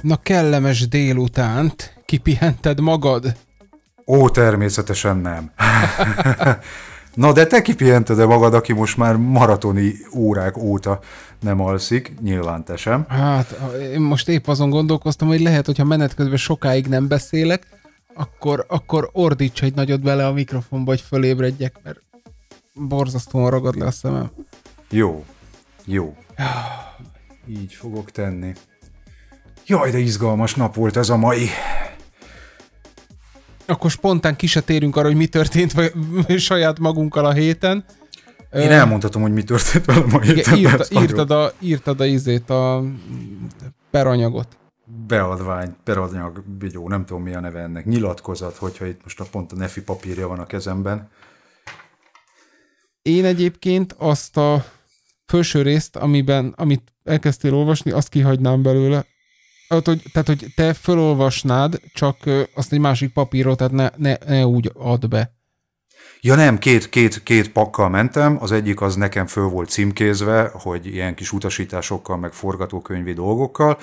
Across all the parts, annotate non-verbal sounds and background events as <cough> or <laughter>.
Na kellemes délutánt, kipihented magad? Ó, természetesen nem. <laughs> Na de te kipihented-e magad, aki most már maratoni órák óta nem alszik, nyilván te sem. Hát én most épp azon gondolkoztam, hogy lehet, hogyha menet közben sokáig nem beszélek, akkor, akkor ordíts egy nagyot bele a mikrofonba, hogy fölébredjek, mert borzasztóan ragad le a szemem. Jó, jó. Ah. Így fogok tenni. Jaj, de izgalmas nap volt ez a mai akkor spontán ki se térünk arra, hogy mi történt saját magunkkal a héten. Én elmondhatom, hogy mi történt velem a héten. Igen, írta, írtad, a, írtad a izét, a peranyagot. Beadvány, peranyag, jó, nem tudom mi a neve ennek, nyilatkozat, hogyha itt most a pont a nefi papírja van a kezemben. Én egyébként azt a felső részt, amiben, amit elkezdtél olvasni, azt kihagynám belőle, ott, hogy, tehát, hogy te felolvasnád, csak azt egy másik papírot, tehát ne, ne, ne úgy ad be. Ja nem, két, két, két pakkal mentem, az egyik az nekem föl volt címkézve, hogy ilyen kis utasításokkal, meg forgatókönyvi dolgokkal,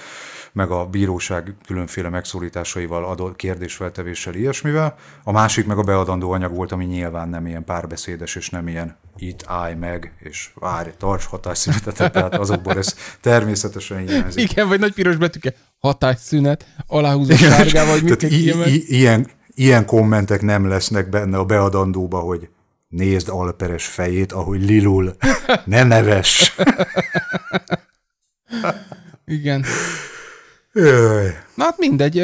meg a bíróság különféle megszólításaival, adott kérdésfeltevéssel, ilyesmivel. A másik meg a beadandó anyag volt, ami nyilván nem ilyen párbeszédes, és nem ilyen itt állj meg, és várj, tarts hatásszünetet, tehát azokból ez természetesen hiányzik. Igen, vagy nagy piros betűke, hatásszünet, aláhúzó sárgával, hogy mit kell ilyen Ilyen kommentek nem lesznek benne a beadandóba, hogy nézd Alperes fejét, ahogy lilul. Ne neves! Igen. Na hát mindegy,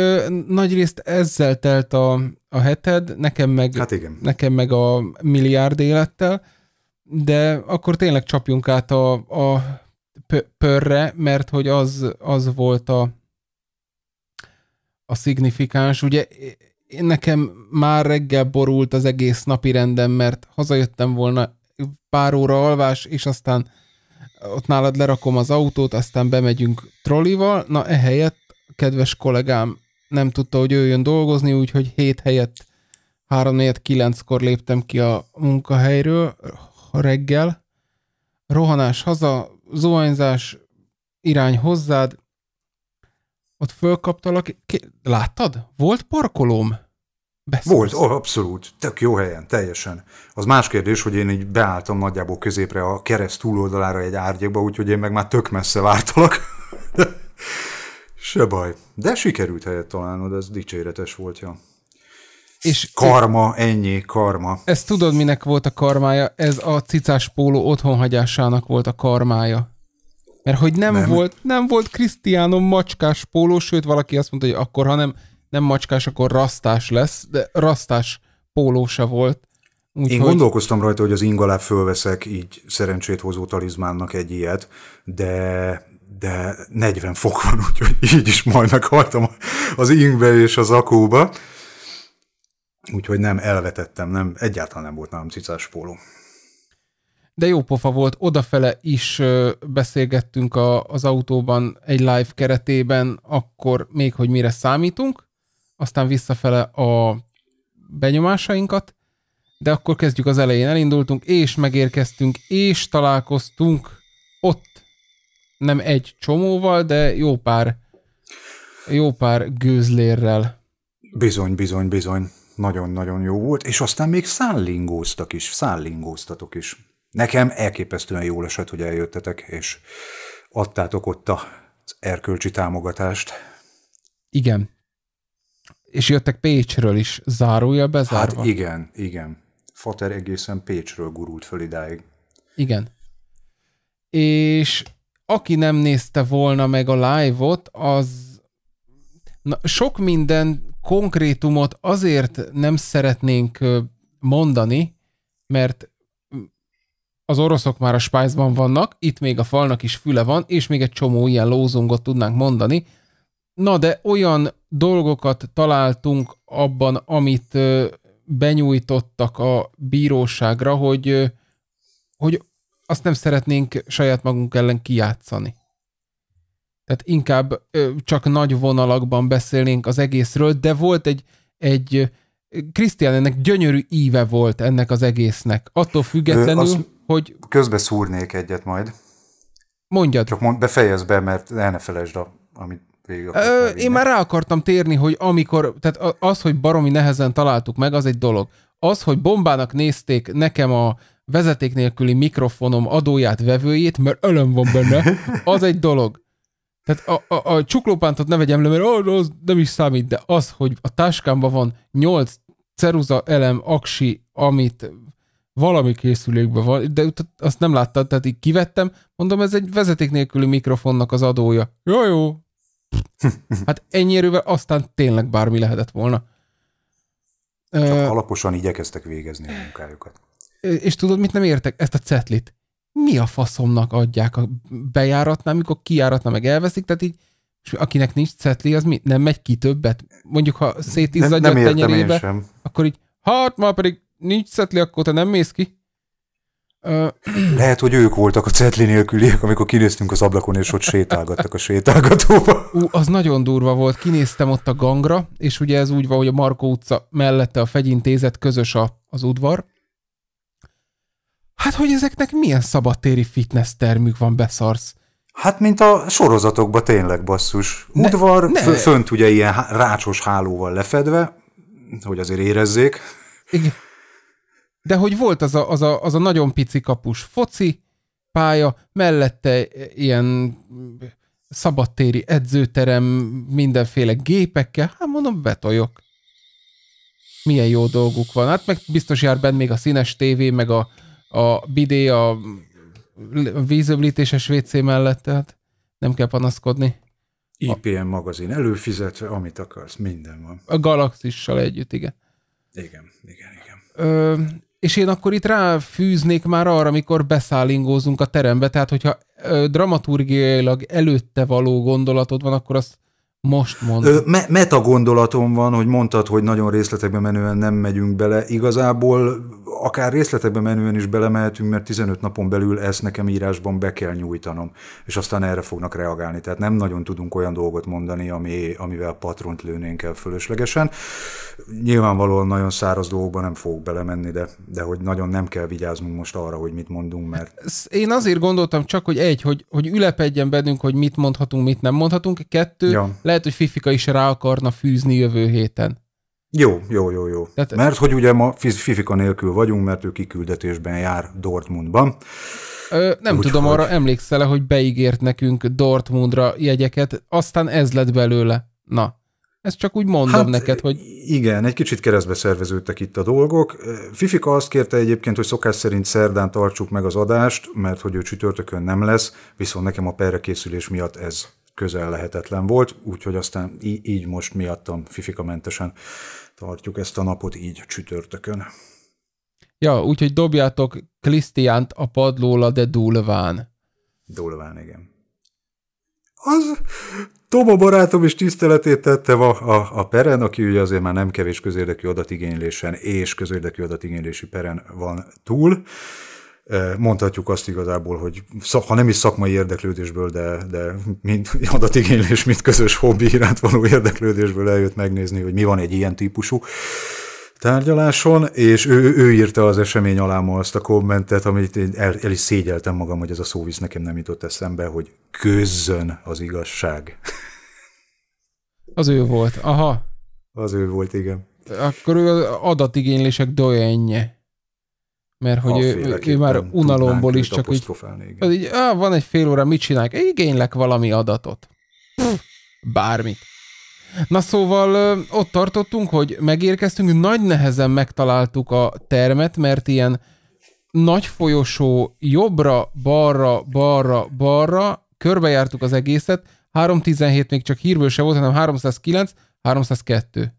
nagyrészt ezzel telt a, a heted, nekem meg, hát igen. nekem meg a milliárd élettel, de akkor tényleg csapjunk át a, a pörre, mert hogy az, az volt a, a szignifikáns. Ugye én nekem már reggel borult az egész napi rendem, mert hazajöttem volna pár óra alvás, és aztán ott nálad lerakom az autót, aztán bemegyünk trollival, na ehelyett kedves kollégám nem tudta, hogy ő jön dolgozni, úgyhogy hét helyett 3 4 9 kor léptem ki a munkahelyről reggel. Rohanás haza, zuhanyzás, irány hozzád, ott fölkaptalak. Láttad? Volt parkolóm? Beszélsz. Volt, oh, abszolút, tök jó helyen, teljesen. Az más kérdés, hogy én így beálltam nagyjából középre a kereszt túloldalára egy árnyékba, úgyhogy én meg már tök messze vártalak. <laughs> Se baj. De sikerült helyet találnod, ez dicséretes volt, ja. És karma, ez, ennyi, karma. Ezt tudod, minek volt a karmája? Ez a cicás póló otthonhagyásának volt a karmája. Mert hogy nem, nem. volt, nem volt Krisztiánom macskás póló, sőt valaki azt mondta, hogy akkor, ha nem, nem macskás, akkor rasztás lesz, de rasztás póló se volt. Úgy Én hogy... gondolkoztam rajta, hogy az ingalább fölveszek így szerencsét hozó talizmánnak egy ilyet, de de 40 fok van, <laughs> úgyhogy így is majd meghaltam az ingbe és az akóba. Úgyhogy nem, elvetettem, nem, egyáltalán nem volt nálam cicás póló de jó pofa volt, odafele is beszélgettünk a, az autóban egy live keretében, akkor még, hogy mire számítunk, aztán visszafele a benyomásainkat, de akkor kezdjük az elején, elindultunk, és megérkeztünk, és találkoztunk ott nem egy csomóval, de jó pár jó pár gőzlérrel. Bizony, bizony, bizony. Nagyon-nagyon jó volt, és aztán még szállingóztak is, szállingóztatok is. Nekem elképesztően jól esett, hogy eljöttetek, és adtátok ott az erkölcsi támogatást. Igen. És jöttek Pécsről is, zárója bezárva. Hát igen, igen. Fater egészen Pécsről gurult föl idáig. Igen. És aki nem nézte volna meg a live-ot, az Na, sok minden konkrétumot azért nem szeretnénk mondani, mert az oroszok már a spájzban vannak, itt még a falnak is füle van, és még egy csomó ilyen lózungot tudnánk mondani. Na de olyan dolgokat találtunk abban, amit benyújtottak a bíróságra, hogy, hogy azt nem szeretnénk saját magunk ellen kijátszani. Tehát inkább csak nagy vonalakban beszélnénk az egészről, de volt egy, egy Krisztián, ennek gyönyörű íve volt ennek az egésznek. Attól függetlenül... Azt hogy... Közbe szúrnék egyet majd. Mondjad. Csak mond, befejezd be, mert el ne felejtsd, a, amit végig Ö, Én már rá akartam térni, hogy amikor, tehát az, hogy baromi nehezen találtuk meg, az egy dolog. Az, hogy bombának nézték nekem a vezeték nélküli mikrofonom adóját, vevőjét, mert ölöm van benne, <laughs> az egy dolog. Tehát a, a, a csuklópántot ne vegyem le, mert az, az nem is számít, de az, hogy a táskámban van 8 ceruza elem aksi, amit valami készülékben van, de azt nem láttad, tehát így kivettem, mondom, ez egy vezeték nélküli mikrofonnak az adója. Jó, jó. <laughs> Hát ennyi erővel aztán tényleg bármi lehetett volna. Csak alaposan igyekeztek végezni a munkájukat. És tudod, mit nem értek? Ezt a cetlit. Mi a faszomnak adják a bejáratnál, mikor kijáratnál meg elveszik, tehát így és akinek nincs cetli, az mi? Nem megy ki többet? Mondjuk, ha szétizzadja nem a tenyerébe, akkor így, hát ma pedig nincs cetli, akkor te nem mész ki. <clears throat> Lehet, hogy ők voltak a cetli nélküliek, amikor kinéztünk az ablakon, és ott sétálgattak a sétálgatóba. Ú, az nagyon durva volt. Kinéztem ott a gangra, és ugye ez úgy van, hogy a Markó utca mellette a fegyintézet közös a, az udvar. Hát, hogy ezeknek milyen szabadtéri fitness termük van, beszarsz. Hát, mint a sorozatokban tényleg basszus. Udvar, ne, ne. fönt ugye ilyen rácsos hálóval lefedve, hogy azért érezzék. Igen de hogy volt az a, az a, az a nagyon pici kapus foci pálya, mellette ilyen szabadtéri edzőterem mindenféle gépekkel, hát mondom, betoljok. Milyen jó dolguk van. Hát meg biztos jár benne még a színes tévé, meg a, a bidé, a vízöblítéses WC mellett, tehát nem kell panaszkodni. IPM magazin előfizetve, amit akarsz, minden van. A galaxissal együtt, igen. Igen, igen, igen. Ö, és én akkor itt ráfűznék már arra, amikor beszállingózunk a terembe, tehát hogyha dramaturgiailag előtte való gondolatod van, akkor azt most mondom. Me- meta gondolatom van, hogy mondtad, hogy nagyon részletekbe menően nem megyünk bele. Igazából akár részletekbe menően is belemehetünk, mert 15 napon belül ezt nekem írásban be kell nyújtanom, és aztán erre fognak reagálni. Tehát nem nagyon tudunk olyan dolgot mondani, ami, amivel patront lőnénk el fölöslegesen. Nyilvánvalóan nagyon száraz dolgokban nem fogok belemenni, de, de hogy nagyon nem kell vigyáznunk most arra, hogy mit mondunk, mert... Én azért gondoltam csak, hogy egy, hogy, hogy ülepedjen bennünk, hogy mit mondhatunk, mit nem mondhatunk, kettő, ja. le lehet, hogy Fifika is rá akarna fűzni jövő héten. Jó, jó, jó, jó. Tehát, mert hogy ugye ma Fifika nélkül vagyunk, mert ő kiküldetésben jár Dortmundban. Ö, nem Úgy tudom, hogy... arra emlékszel -e, hogy beígért nekünk Dortmundra jegyeket, aztán ez lett belőle. Na, ezt csak úgy mondom hát, neked, hogy... Igen, egy kicsit keresztbe szerveződtek itt a dolgok. Fifika azt kérte egyébként, hogy szokás szerint szerdán tartsuk meg az adást, mert hogy ő csütörtökön nem lesz, viszont nekem a perrekészülés miatt ez közel lehetetlen volt, úgyhogy aztán í- így most miattam fifikamentesen tartjuk ezt a napot így csütörtökön. Ja, úgyhogy dobjátok Krisztiánt a padlóla, de dúlván. Dúlván, igen. Az Toma barátom is tiszteletét tette a, a, a peren, aki ugye azért már nem kevés közérdekű adatigénylésen és közérdekű adatigénylési peren van túl mondhatjuk azt igazából, hogy ha nem is szakmai érdeklődésből, de, de mind <laughs> adatigénylés, mint közös hobbi iránt való érdeklődésből eljött megnézni, hogy mi van egy ilyen típusú tárgyaláson, és ő, ő írta az esemény alá ma azt a kommentet, amit én el, el is szégyeltem magam, hogy ez a szóvisz nekem nem jutott eszembe, hogy közzön az igazság. <laughs> Az ő volt, aha. Az ő volt, igen. Akkor ő az adatigénylések dojenje mert hogy ő, ő, már unalomból is csak így, az így á, van egy fél óra, mit csinálják? Igénylek valami adatot. bármit. Na szóval ott tartottunk, hogy megérkeztünk, nagy nehezen megtaláltuk a termet, mert ilyen nagy folyosó jobbra, balra, balra, balra, körbejártuk az egészet, 317 még csak hírből se volt, hanem 309, 302.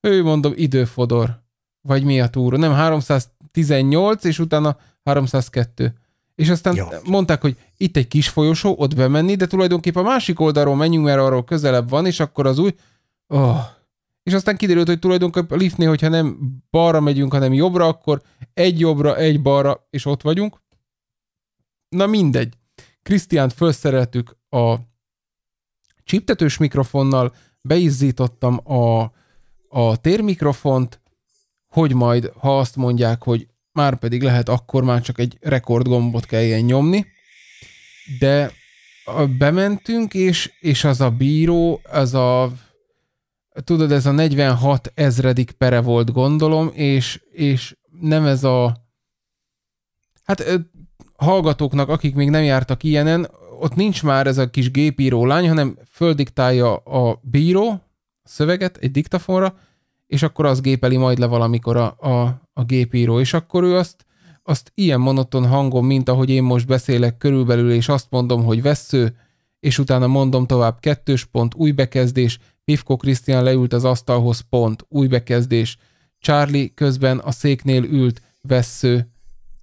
Ő mondom, időfodor. Vagy mi a túra? Nem, 300, 18, és utána 302. És aztán Jó. mondták, hogy itt egy kis folyosó, ott bemenni, de tulajdonképpen a másik oldalról menjünk, mert arról közelebb van, és akkor az új... Oh. És aztán kiderült, hogy tulajdonképpen a liftnél, hogyha nem balra megyünk, hanem jobbra, akkor egy jobbra, egy balra, és ott vagyunk. Na mindegy. Krisztiánt felszereltük a csiptetős mikrofonnal, beizzítottam a, a térmikrofont, hogy majd, ha azt mondják, hogy már pedig lehet, akkor már csak egy rekordgombot kell ilyen nyomni, de bementünk, és, és az a bíró, az a tudod, ez a 46 ezredik pere volt, gondolom, és, és nem ez a hát hallgatóknak, akik még nem jártak ilyenen, ott nincs már ez a kis gépíró lány, hanem földiktálja a bíró a szöveget egy diktafonra, és akkor az gépeli majd le valamikor a, a, a gépíró, és akkor ő azt, azt ilyen monoton hangon, mint ahogy én most beszélek körülbelül, és azt mondom, hogy vesző, és utána mondom tovább kettős pont, új bekezdés, Pivko Krisztián leült az asztalhoz, pont, új bekezdés, Charlie közben a széknél ült, vesző,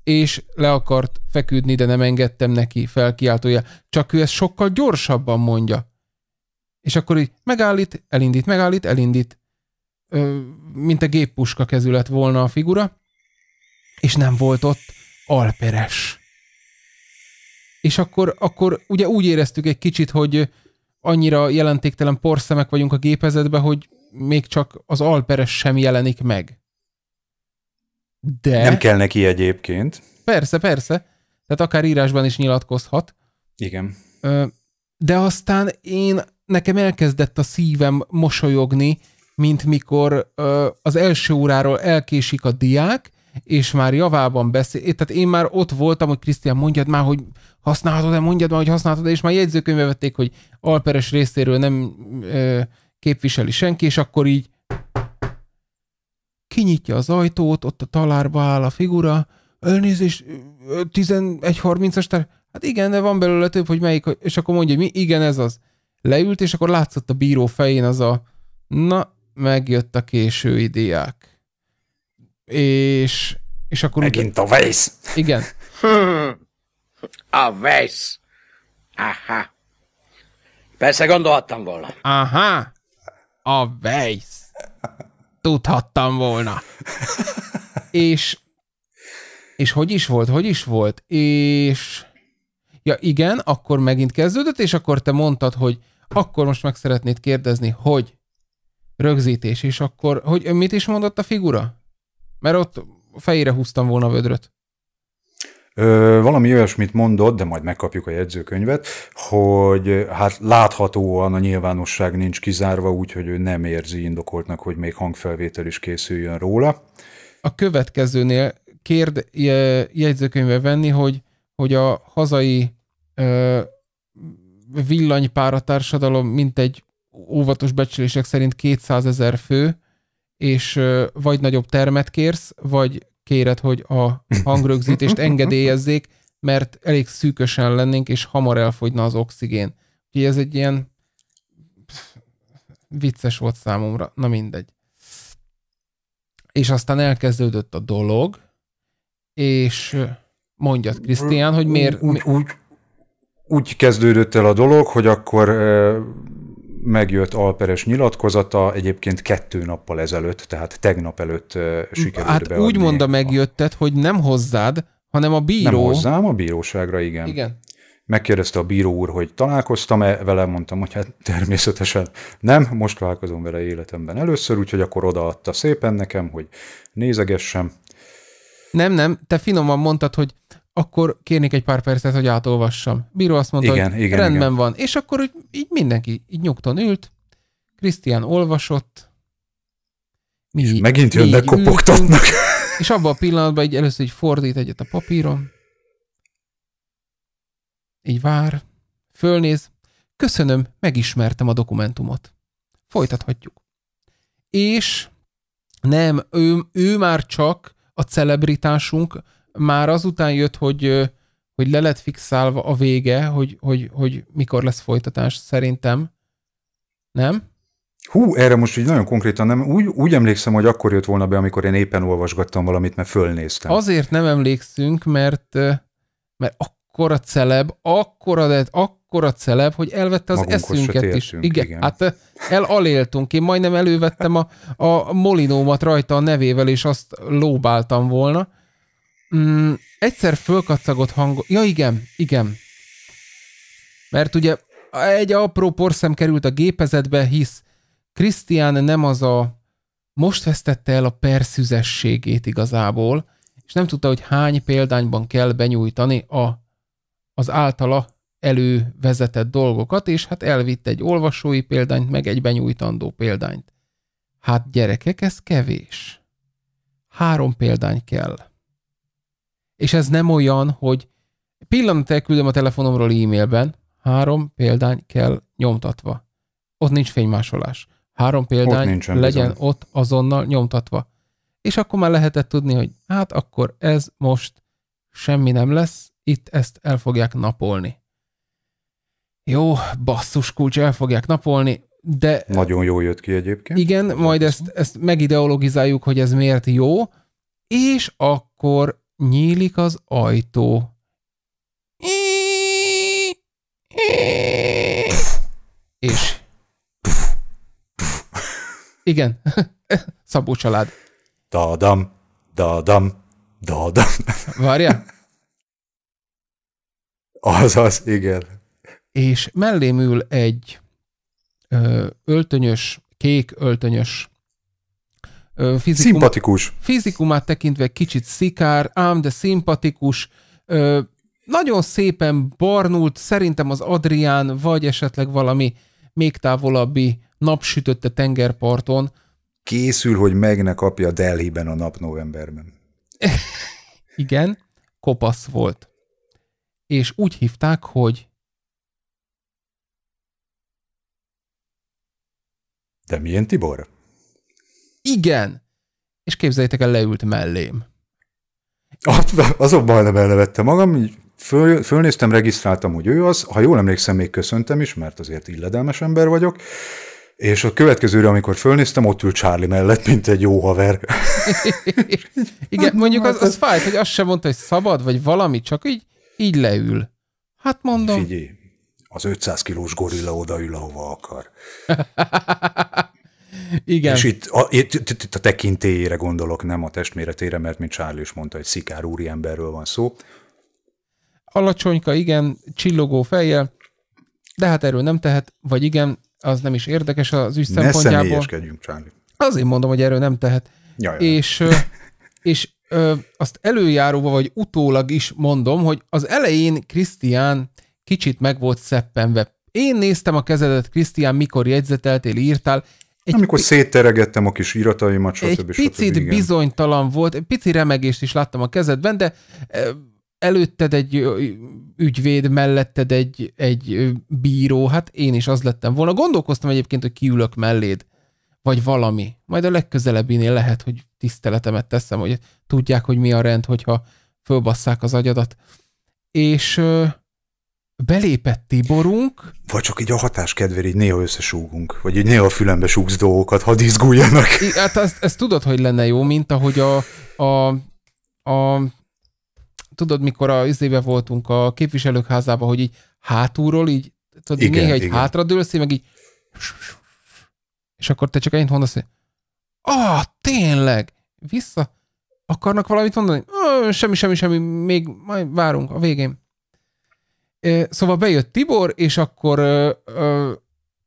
és le akart feküdni, de nem engedtem neki, felkiáltója. Csak ő ezt sokkal gyorsabban mondja. És akkor így megállít, elindít, megállít, elindít mint a géppuska kezület volna a figura, és nem volt ott alperes. És akkor, akkor ugye úgy éreztük egy kicsit, hogy annyira jelentéktelen porszemek vagyunk a gépezetben, hogy még csak az alperes sem jelenik meg. De... Nem kell neki egyébként. Persze, persze. Tehát akár írásban is nyilatkozhat. Igen. De aztán én, nekem elkezdett a szívem mosolyogni, mint mikor ö, az első óráról elkésik a diák, és már javában beszél. Tehát én már ott voltam, hogy Krisztián, mondjad már, hogy használhatod-e, mondjad már, hogy használhatod-e, és már jegyzőkönyvbe vették, hogy Alperes részéről nem ö, képviseli senki, és akkor így kinyitja az ajtót, ott a talárba áll a figura, elnézés, 11.30-as Hát igen, de van belőle több, hogy melyik, és akkor mondja, hogy mi, igen, ez az. Leült, és akkor látszott a bíró fején az a, na, megjött a késői diák. És, és akkor... Megint ugye... a vész. Igen. <laughs> a vész. Aha. Persze gondolhattam volna. Aha. A vész. Tudhattam volna. és, és hogy is volt, hogy is volt, és... Ja igen, akkor megint kezdődött, és akkor te mondtad, hogy akkor most meg szeretnéd kérdezni, hogy rögzítés, és akkor, hogy mit is mondott a figura? Mert ott fejére húztam volna a vödröt. Ö, valami olyasmit mondott, de majd megkapjuk a jegyzőkönyvet, hogy hát láthatóan a nyilvánosság nincs kizárva, úgyhogy ő nem érzi indokoltnak, hogy még hangfelvétel is készüljön róla. A következőnél kérd jegyzőkönyve venni, hogy, hogy a hazai ö, villanypáratársadalom mintegy óvatos becslések szerint 200 ezer fő, és vagy nagyobb termet kérsz, vagy kéred, hogy a hangrögzítést engedélyezzék, mert elég szűkösen lennénk, és hamar elfogyna az oxigén. Úgyhogy ez egy ilyen vicces volt számomra, na mindegy. És aztán elkezdődött a dolog, és mondjad, Krisztián, hogy miért... Úgy, mi... úgy, úgy kezdődött el a dolog, hogy akkor megjött Alperes nyilatkozata egyébként kettő nappal ezelőtt, tehát tegnap előtt sikerült hát beadni. úgy megjöttet, a hogy nem hozzád, hanem a bíró. Nem hozzám, a bíróságra, igen. Igen. Megkérdezte a bíró úr, hogy találkoztam-e vele, mondtam, hogy hát természetesen nem, most találkozom vele életemben először, úgyhogy akkor odaadta szépen nekem, hogy nézegessem. Nem, nem, te finoman mondtad, hogy akkor kérnék egy pár percet, hogy átolvassam. Bíró azt mondta, igen, hogy igen, rendben igen. van. És akkor úgy, így mindenki így nyugton ült, Krisztián olvasott, mi, és megint jönnek kopogtatnak. Ültünk, <laughs> és abban a pillanatban így először így fordít egyet a papíron, így vár, fölnéz, köszönöm, megismertem a dokumentumot. Folytathatjuk. És nem, ő, ő már csak a celebritásunk, már azután jött, hogy, hogy le lett fixálva a vége, hogy, hogy, hogy mikor lesz folytatás szerintem. Nem? Hú, erre most így nagyon konkrétan nem. Úgy, úgy emlékszem, hogy akkor jött volna be, amikor én éppen olvasgattam valamit, mert fölnéztem. Azért nem emlékszünk, mert, mert akkora celeb, akkora, de akkora celeb, hogy elvette az Magunkhoz eszünket értünk, is. Igen, igen, hát elaléltunk. Én majdnem elővettem a, a molinómat rajta a nevével, és azt lóbáltam volna. Mm, egyszer fölkacagott hang... Ja, igen, igen. Mert ugye egy apró porszem került a gépezetbe, hisz Krisztián nem az a... Most vesztette el a perszüzességét igazából, és nem tudta, hogy hány példányban kell benyújtani a, az általa elővezetett dolgokat, és hát elvitt egy olvasói példányt, meg egy benyújtandó példányt. Hát gyerekek, ez kevés. Három példány kell és ez nem olyan, hogy pillanat elküldöm a telefonomról e-mailben, három példány kell nyomtatva. Ott nincs fénymásolás. Három példány ott legyen bizony. ott azonnal nyomtatva. És akkor már lehetett tudni, hogy hát akkor ez most semmi nem lesz, itt ezt el fogják napolni. Jó, basszus kulcs, el fogják napolni, de... Nagyon jó jött ki egyébként. Igen, majd ezt, ezt megideologizáljuk, hogy ez miért jó, és akkor nyílik az ajtó. És... Igen, <laughs> Szabó család. Dadam, dadam, dadam. Várja? Azaz, igen. És mellém ül egy öltönyös, kék öltönyös fizikumát, szimpatikus. Fizikumát tekintve kicsit szikár, ám de szimpatikus. Ö, nagyon szépen barnult, szerintem az Adrián, vagy esetleg valami még távolabbi napsütötte tengerparton. Készül, hogy meg ne kapja Delhiben a nap novemberben. <laughs> Igen, kopasz volt. És úgy hívták, hogy de milyen Tibor? igen. És képzeljétek el, leült mellém. Azon majdnem elnevette magam, így föl, fölnéztem, regisztráltam, hogy ő az. Ha jól emlékszem, még köszöntem is, mert azért illedelmes ember vagyok. És a következőre, amikor fölnéztem, ott ül Charlie mellett, mint egy jó haver. <laughs> Igen, mondjuk az, hát az fájt, hogy azt sem mondta, hogy szabad, vagy valami, csak így, így leül. Hát mondom. Figyelj, az 500 kilós gorilla odaül, ahova akar. <laughs> Igen. És itt a, itt, itt a tekintélyére gondolok, nem a testméretére, mert mint Charlie is mondta, egy szikár emberről van szó. Alacsonyka, igen, csillogó fejjel, de hát erről nem tehet, vagy igen, az nem is érdekes az ügy szempontjából. Ne személyeskedjünk, Charlie. Azért mondom, hogy erről nem tehet. Jaj, és, és ö, azt előjáróba vagy utólag is mondom, hogy az elején Krisztián kicsit meg volt szeppenve. Én néztem a kezedet, Krisztián, mikor jegyzeteltél, írtál, egy Amikor szétteregettem a kis irataimat, stb. Egy picit stb. bizonytalan volt, pici remegést is láttam a kezedben, de e, előtted egy ügyvéd, melletted egy, egy bíró, hát én is az lettem volna. Gondolkoztam egyébként, hogy kiülök melléd, vagy valami. Majd a legközelebbinél lehet, hogy tiszteletemet teszem, hogy tudják, hogy mi a rend, hogyha fölbasszák az agyadat. És belépett Tiborunk. Vagy csak így a hatás kedvéért így néha összesúgunk, vagy így néha fülembe súgsz dolgokat, hadd izguljanak. Hát ezt, ezt tudod, hogy lenne jó, mint ahogy a, a, a tudod, mikor a izébe voltunk a képviselők házába, hogy így hátulról így, tudod, igen, néha így hátra dőlsz, meg így és akkor te csak ennyit mondasz, hogy ah, tényleg, vissza akarnak valamit mondani? Ah, semmi, semmi, semmi, még majd várunk a végén. Szóval bejött Tibor, és akkor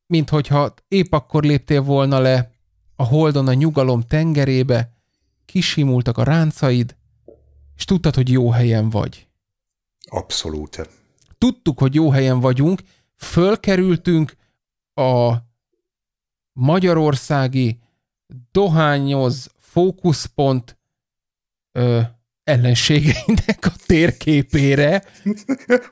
minthogyha épp akkor léptél volna le a holdon a nyugalom tengerébe, kisimultak a ráncaid, és tudtad, hogy jó helyen vagy. Abszolút. Tudtuk, hogy jó helyen vagyunk, fölkerültünk a magyarországi dohányoz fókuszpont ö, ellenségeinek a térképére.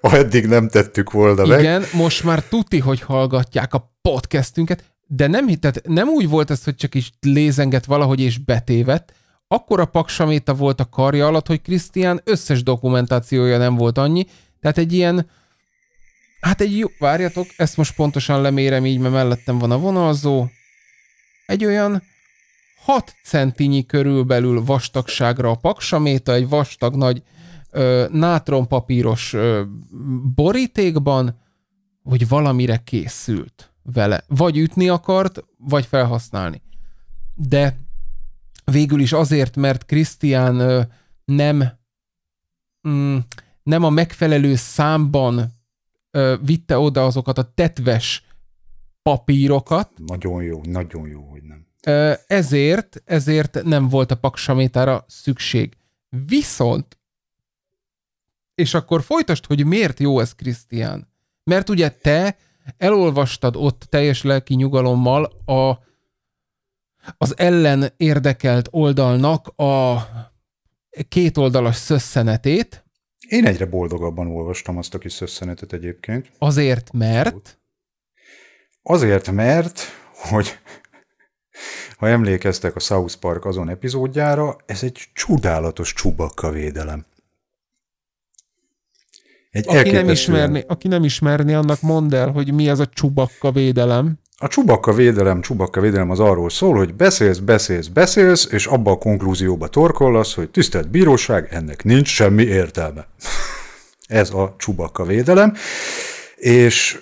Ha eddig nem tettük volna meg. Igen, most már tuti, hogy hallgatják a podcastünket, de nem, tehát nem úgy volt ez, hogy csak is lézengett valahogy és betévet. Akkor a paksaméta volt a karja alatt, hogy Krisztián összes dokumentációja nem volt annyi, tehát egy ilyen, hát egy jó, várjatok, ezt most pontosan lemérem így, mert mellettem van a vonalzó, egy olyan 6 centinyi körülbelül vastagságra a paksaméta, egy vastag nagy ö, nátronpapíros ö, borítékban, hogy valamire készült vele. Vagy ütni akart, vagy felhasználni. De végül is azért, mert Krisztián nem, mm, nem a megfelelő számban ö, vitte oda azokat a tetves papírokat. Nagyon jó, nagyon jó, hogy nem. Ezért, ezért nem volt a paksamétára szükség. Viszont, és akkor folytasd, hogy miért jó ez, Krisztián. Mert ugye te elolvastad ott teljes lelki nyugalommal a, az ellen érdekelt oldalnak a kétoldalas szösszenetét. Én egyre boldogabban olvastam azt a kis szösszenetet egyébként. Azért, mert? Azért, mert, hogy ha emlékeztek a South Park azon epizódjára, ez egy csodálatos csubakka védelem. Egy aki, nem ismerni, aki nem ismerni, annak mondd el, hogy mi ez a csubakka védelem. A csubakka védelem, csubakka védelem az arról szól, hogy beszélsz, beszélsz, beszélsz, és abba a konklúzióba torkollasz, hogy tisztelt bíróság, ennek nincs semmi értelme. <laughs> ez a csubakka védelem, és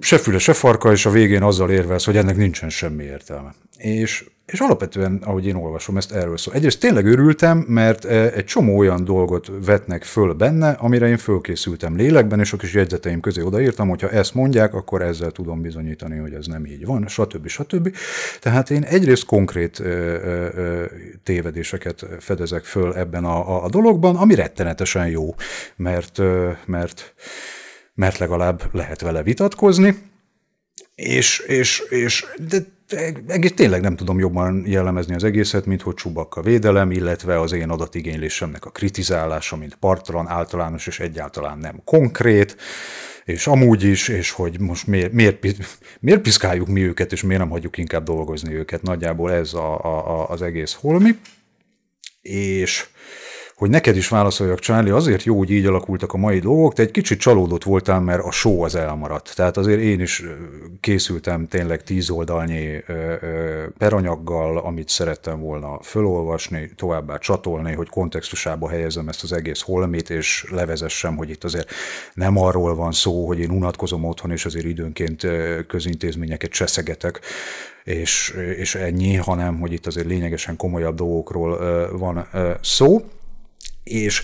se füle, se farka, és a végén azzal érvelsz, hogy ennek nincsen semmi értelme. És és alapvetően, ahogy én olvasom, ezt erről szól. Egyrészt tényleg örültem, mert eh, egy csomó olyan dolgot vetnek föl benne, amire én fölkészültem lélekben, és a kis jegyzeteim közé odaírtam, hogy ha ezt mondják, akkor ezzel tudom bizonyítani, hogy ez nem így van, stb. stb. Tehát én egyrészt konkrét eh, eh, tévedéseket fedezek föl ebben a, a, a dologban, ami rettenetesen jó, mert, mert, mert legalább lehet vele vitatkozni, és, és, és de egész tényleg nem tudom jobban jellemezni az egészet, mint hogy a védelem, illetve az én adatigénylésemnek a kritizálása, mint partalan, általános és egyáltalán nem konkrét, és amúgy is, és hogy most miért, miért, miért piszkáljuk mi őket, és miért nem hagyjuk inkább dolgozni őket. Nagyjából ez a, a, a, az egész holmi. És hogy neked is válaszoljak, Charlie, azért jó, hogy így alakultak a mai dolgok, te egy kicsit csalódott voltál, mert a show az elmaradt. Tehát azért én is készültem tényleg tíz oldalnyi peranyaggal, amit szerettem volna fölolvasni, továbbá csatolni, hogy kontextusába helyezem ezt az egész holmit, és levezessem, hogy itt azért nem arról van szó, hogy én unatkozom otthon, és azért időnként közintézményeket cseszegetek, és, és ennyi, hanem hogy itt azért lényegesen komolyabb dolgokról van szó. És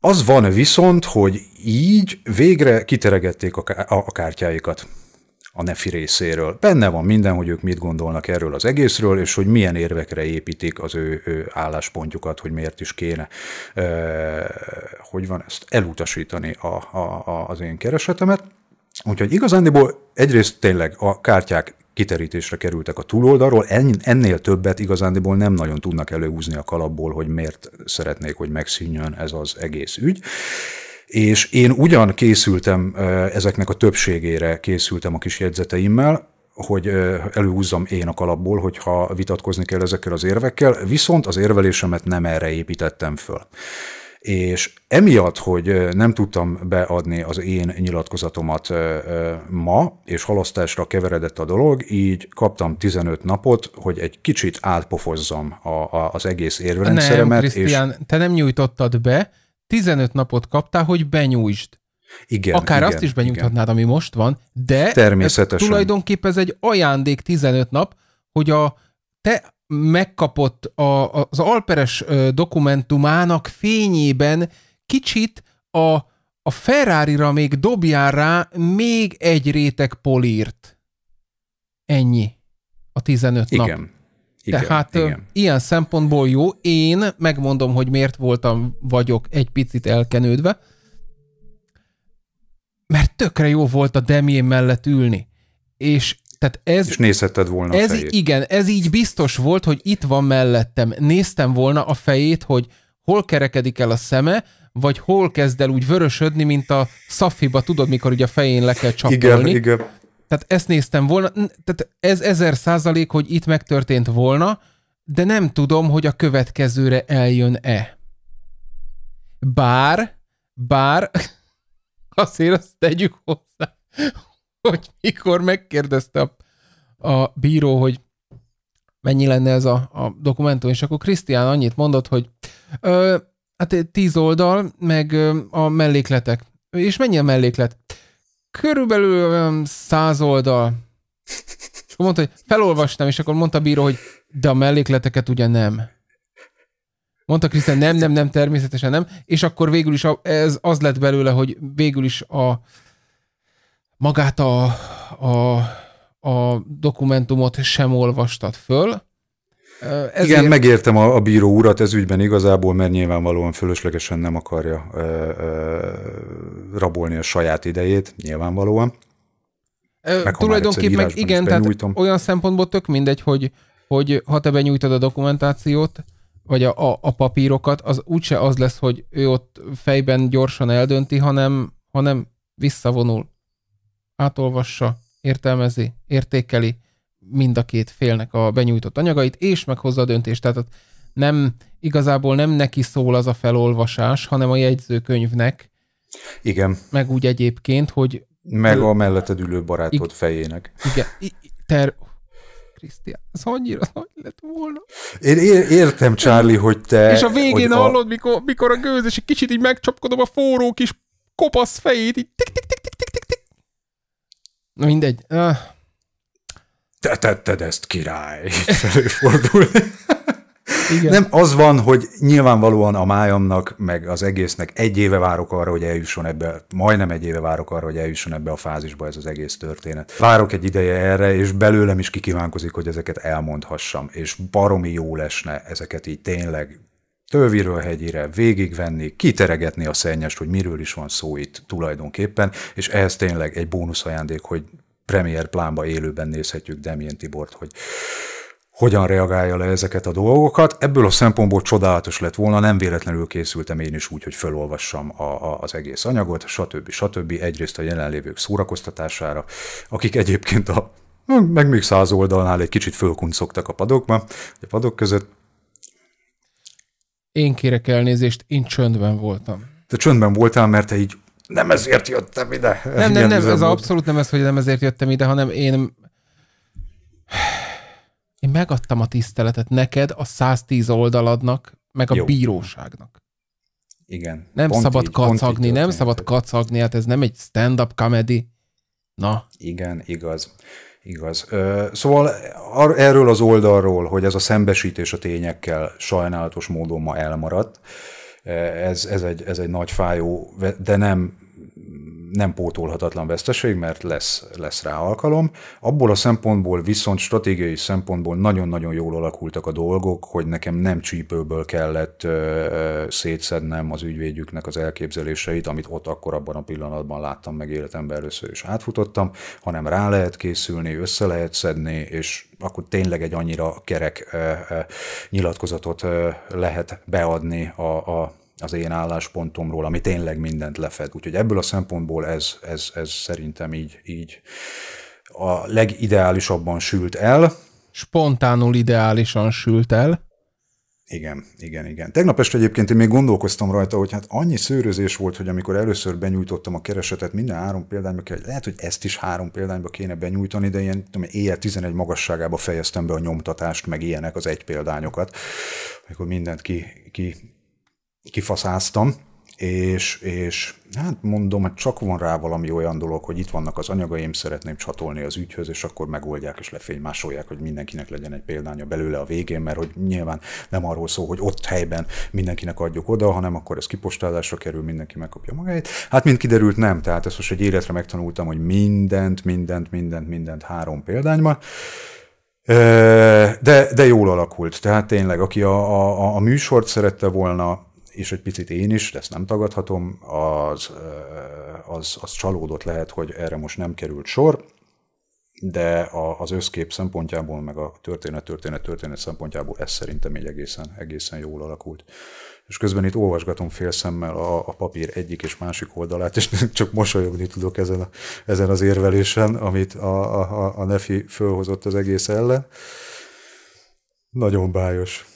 az van viszont, hogy így végre kiteregették a kártyáikat a nefi részéről. Benne van minden, hogy ők mit gondolnak erről az egészről, és hogy milyen érvekre építik az ő, ő álláspontjukat, hogy miért is kéne, e, hogy van ezt elutasítani a, a, a, az én keresetemet. Úgyhogy igazándiból egyrészt tényleg a kártyák kiterítésre kerültek a túloldalról. Ennél többet igazándiból nem nagyon tudnak előhúzni a kalapból, hogy miért szeretnék, hogy megszűnjön ez az egész ügy. És én ugyan készültem, ezeknek a többségére készültem a kis jegyzeteimmel, hogy előhúzzam én a kalapból, hogyha vitatkozni kell ezekkel az érvekkel, viszont az érvelésemet nem erre építettem föl és emiatt, hogy nem tudtam beadni az én nyilatkozatomat ma, és halasztásra keveredett a dolog, így kaptam 15 napot, hogy egy kicsit átpofozzam a, a, az egész érvrendszeremet. Nem, Krisztián, és... te nem nyújtottad be, 15 napot kaptál, hogy benyújtsd. Igen, Akár igen, azt is benyújthatnád, igen. ami most van, de Természetesen. Ez, tulajdonképpen ez egy ajándék 15 nap, hogy a te megkapott a, az Alperes dokumentumának fényében kicsit a, a Ferrari-ra még dobjál rá még egy réteg polírt. Ennyi a 15 igen. nap. Igen, Tehát igen. ilyen szempontból jó. Én megmondom, hogy miért voltam, vagyok egy picit elkenődve, mert tökre jó volt a Demjén mellett ülni. És tehát ez, és nézhetted volna ez a fejét. Igen, ez így biztos volt, hogy itt van mellettem. Néztem volna a fejét, hogy hol kerekedik el a szeme, vagy hol kezd el úgy vörösödni, mint a szafiba, tudod, mikor ugye a fején le kell csapolni. Igen, igen. Tehát ezt néztem volna, tehát ez ezer százalék, hogy itt megtörtént volna, de nem tudom, hogy a következőre eljön-e. Bár, bár, <laughs> azért azt tegyük hozzá, hogy mikor megkérdezte a, a bíró, hogy mennyi lenne ez a, a dokumentum, és akkor Krisztián annyit mondott, hogy ö, hát tíz oldal, meg ö, a mellékletek. És mennyi a melléklet? Körülbelül ö, száz oldal. És akkor mondta, hogy felolvastam, és akkor mondta a bíró, hogy de a mellékleteket ugye nem. Mondta Krisztián, nem, nem, nem, természetesen nem. És akkor végül is a, ez az lett belőle, hogy végül is a magát a, a, a dokumentumot sem olvastad föl. Ezért... Igen, megértem a, a bíró urat ez ügyben igazából, mert nyilvánvalóan fölöslegesen nem akarja ö, ö, rabolni a saját idejét, nyilvánvalóan. meg, tulajdonképpen meg igen, tehát olyan szempontból tök mindegy, hogy, hogy ha te benyújtod a dokumentációt, vagy a, a, a papírokat, az úgyse az lesz, hogy ő ott fejben gyorsan eldönti, hanem, hanem visszavonul átolvassa, értelmezi, értékeli mind a két félnek a benyújtott anyagait, és meghozza a döntést. Tehát nem, igazából nem neki szól az a felolvasás, hanem a jegyzőkönyvnek. Igen. Meg úgy egyébként, hogy... Meg a melletted ülő barátod ig- fejének. Igen. I- ter... Krisztián, ez annyira nagy lett volna. Én értem, Charlie, hogy te... És a végén hallod, a... mikor, mikor a gőz, és egy kicsit így megcsapkodom a forró kis kopasz fejét, így tik tik tik Na mindegy. Uh... Te tetted ezt, király! <laughs> Előfordul. <laughs> Igen. Nem, az van, hogy nyilvánvalóan a májamnak, meg az egésznek egy éve várok arra, hogy eljusson ebbe, majdnem egy éve várok arra, hogy eljusson ebbe a fázisba ez az egész történet. Várok egy ideje erre, és belőlem is kikívánkozik, hogy ezeket elmondhassam, és baromi jó lesne ezeket így tényleg Tölviről hegyire végigvenni, kiteregetni a szennyest, hogy miről is van szó itt tulajdonképpen, és ehhez tényleg egy bónusz ajándék, hogy premier plánba élőben nézhetjük Demién Tibort, hogy hogyan reagálja le ezeket a dolgokat. Ebből a szempontból csodálatos lett volna, nem véletlenül készültem én is úgy, hogy felolvassam a, a, az egész anyagot, stb. stb. Egyrészt a jelenlévők szórakoztatására, akik egyébként a meg még száz oldalnál egy kicsit fölkuncogtak a padokban, a padok között, én kérek elnézést, én csöndben voltam. Te csöndben voltál, mert te így nem ezért jöttem ide. Nem, nem, nem, nem ez abszolút nem ez, hogy nem ezért jöttem ide, hanem én én megadtam a tiszteletet neked, a 110 oldaladnak, meg a Jó. bíróságnak. Igen. Nem pont szabad így, kacagni, nem szabad kacagni, hát ez nem egy stand-up comedy. Na. Igen, igaz. Igaz. Szóval erről az oldalról, hogy ez a szembesítés a tényekkel sajnálatos módon ma elmaradt, ez, ez, egy, ez egy nagy fájó, de nem nem pótolhatatlan veszteség, mert lesz, lesz rá alkalom. Abból a szempontból viszont stratégiai szempontból nagyon-nagyon jól alakultak a dolgok, hogy nekem nem csípőből kellett ö, ö, szétszednem az ügyvédjüknek az elképzeléseit, amit ott akkor abban a pillanatban láttam meg életemben először is átfutottam, hanem rá lehet készülni, össze lehet szedni, és akkor tényleg egy annyira kerek ö, ö, nyilatkozatot ö, lehet beadni a, a az én álláspontomról, ami tényleg mindent lefed. Úgyhogy ebből a szempontból ez, ez, ez szerintem így, így a legideálisabban sült el. Spontánul ideálisan sült el. Igen, igen, igen. Tegnap este egyébként én még gondolkoztam rajta, hogy hát annyi szőrözés volt, hogy amikor először benyújtottam a keresetet, minden három példányba kell, lehet, hogy ezt is három példányba kéne benyújtani, de ilyen tudom, éjjel 11 magasságába fejeztem be a nyomtatást, meg ilyenek az egy példányokat, amikor mindent ki, ki kifaszáztam, és, és hát mondom, hogy hát csak van rá valami olyan dolog, hogy itt vannak az anyagaim, szeretném csatolni az ügyhöz, és akkor megoldják és lefénymásolják, hogy mindenkinek legyen egy példánya belőle a végén, mert hogy nyilván nem arról szó, hogy ott helyben mindenkinek adjuk oda, hanem akkor ez kipostázásra kerül, mindenki megkapja magáit. Hát mint kiderült, nem, tehát ezt most egy életre megtanultam, hogy mindent, mindent, mindent, mindent három példányban, de, de jól alakult. Tehát tényleg, aki a, a, a műsort szerette volna, és egy picit én is, de ezt nem tagadhatom, az, az, az csalódott lehet, hogy erre most nem került sor, de a, az összkép szempontjából, meg a történet, történet, történet szempontjából ez szerintem így egészen, egészen jól alakult. És közben itt olvasgatom félszemmel a, a papír egyik és másik oldalát, és <laughs> csak mosolyogni tudok ezen, a, ezen az érvelésen, amit a, a, a Nefi fölhozott az egész ellen. Nagyon bájos.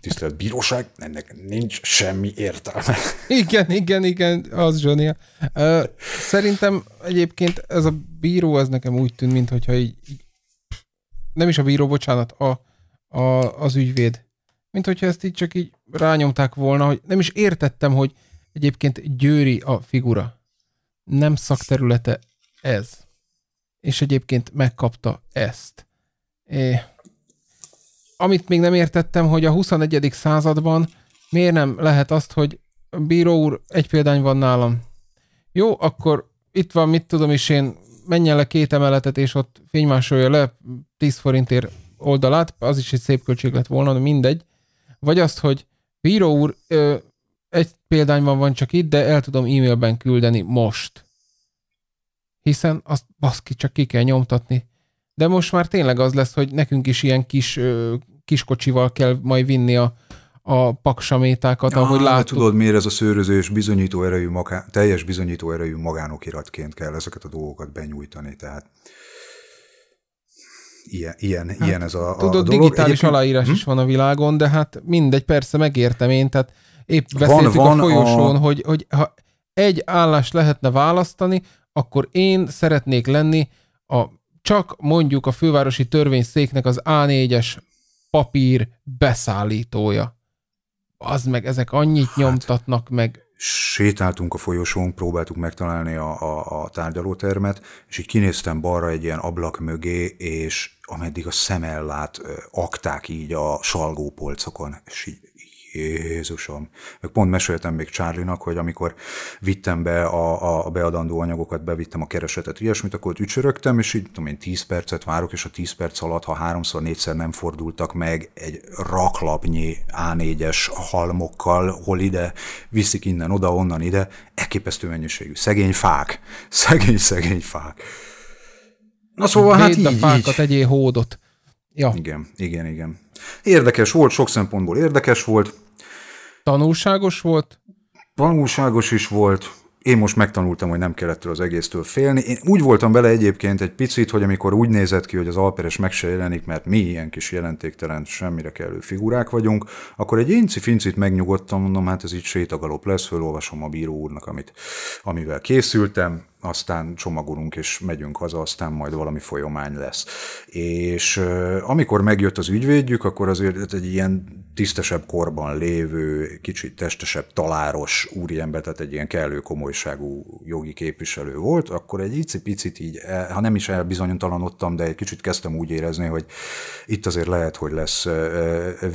Tisztelt bíróság, ennek nincs semmi értelme. <laughs> Igen, igen, igen, az zsonia. Szerintem egyébként ez a bíró, ez nekem úgy tűnt, mintha így, így nem is a bíró, bocsánat, a, a, az ügyvéd. Mint hogyha ezt így csak így rányomták volna, hogy nem is értettem, hogy egyébként Győri a figura. Nem szakterülete ez. És egyébként megkapta ezt. É, amit még nem értettem, hogy a 21. században miért nem lehet azt, hogy bíró úr, egy példány van nálam. Jó, akkor itt van, mit tudom is én, menjen le két emeletet, és ott fénymásolja le 10 forintért oldalát, az is egy szép költség lett volna, de mindegy. Vagy azt, hogy bíró úr, ö, egy példányban van csak itt, de el tudom e-mailben küldeni most. Hiszen azt baszki, csak ki kell nyomtatni. De most már tényleg az lesz, hogy nekünk is ilyen kis ö, kiskocsival kell majd vinni a, a paksamétákat, ja, ahogy láttuk. Tudod, miért ez a és bizonyító erejű magá, teljes bizonyító erejű magánokiratként kell ezeket a dolgokat benyújtani, tehát ilyen, ilyen, hát, ilyen ez a, a Tudod, dolog. digitális Egyébként... aláírás hm? is van a világon, de hát mindegy, persze megértem én, tehát épp beszéltük van, van a folyosón, a... Hogy, hogy ha egy állást lehetne választani, akkor én szeretnék lenni a csak mondjuk a fővárosi törvényszéknek az A4-es papír beszállítója. Az meg, ezek annyit hát, nyomtatnak meg. Sétáltunk a folyosón, próbáltuk megtalálni a, a, a tárgyalótermet, és így kinéztem balra egy ilyen ablak mögé, és ameddig a szemellát akták így a salgópolcokon, és így Jézusom. Meg pont meséltem még Csárlinak, hogy amikor vittem be a, a beadandó anyagokat, bevittem a keresetet, ilyesmit, akkor ott ücsörögtem, és így tudom én 10 percet várok, és a 10 perc alatt, ha háromszor, négyszer nem fordultak meg egy raklapnyi A4-es halmokkal, hol ide, viszik innen, oda, onnan, ide, elképesztő mennyiségű. Szegény fák. <laughs> Szegény, szegény fák. Na szóval Véd hát így, a fákat, így. hódot. Ja. Igen, igen, igen. Érdekes volt, sok szempontból érdekes volt. Tanulságos volt? Tanulságos is volt. Én most megtanultam, hogy nem kellett az egésztől félni. Én úgy voltam vele egyébként egy picit, hogy amikor úgy nézett ki, hogy az Alperes meg se jelenik, mert mi ilyen kis jelentéktelen, semmire kellő figurák vagyunk, akkor egy inci-fincit megnyugodtam, mondom, hát ez így sétagalop lesz, fölolvasom a bíró úrnak, amit, amivel készültem, aztán csomagolunk és megyünk haza, aztán majd valami folyomány lesz. És amikor megjött az ügyvédjük, akkor azért egy ilyen tisztesebb korban lévő, kicsit testesebb, taláros úriember, tehát egy ilyen kellő komolyságú jogi képviselő volt, akkor egy picit így, e, ha nem is elbizonytalanodtam, de egy kicsit kezdtem úgy érezni, hogy itt azért lehet, hogy lesz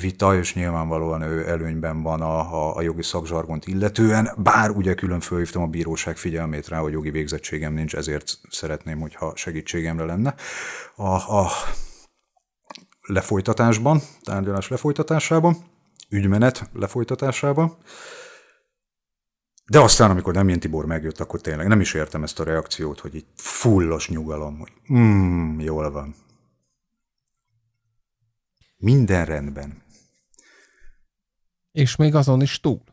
vita, és nyilvánvalóan ő előnyben van a, a, a jogi szakzsargont illetően, bár ugye külön fölhívtam a bíróság figyelmét rá, hogy jogi végzés végzettségem nincs, ezért szeretném, hogyha segítségemre lenne. A, a lefolytatásban, tárgyalás lefolytatásában, ügymenet lefolytatásában, de aztán, amikor Demjén Tibor megjött, akkor tényleg nem is értem ezt a reakciót, hogy itt fullos nyugalom, hogy mm, jól van. Minden rendben. És még azon is túl.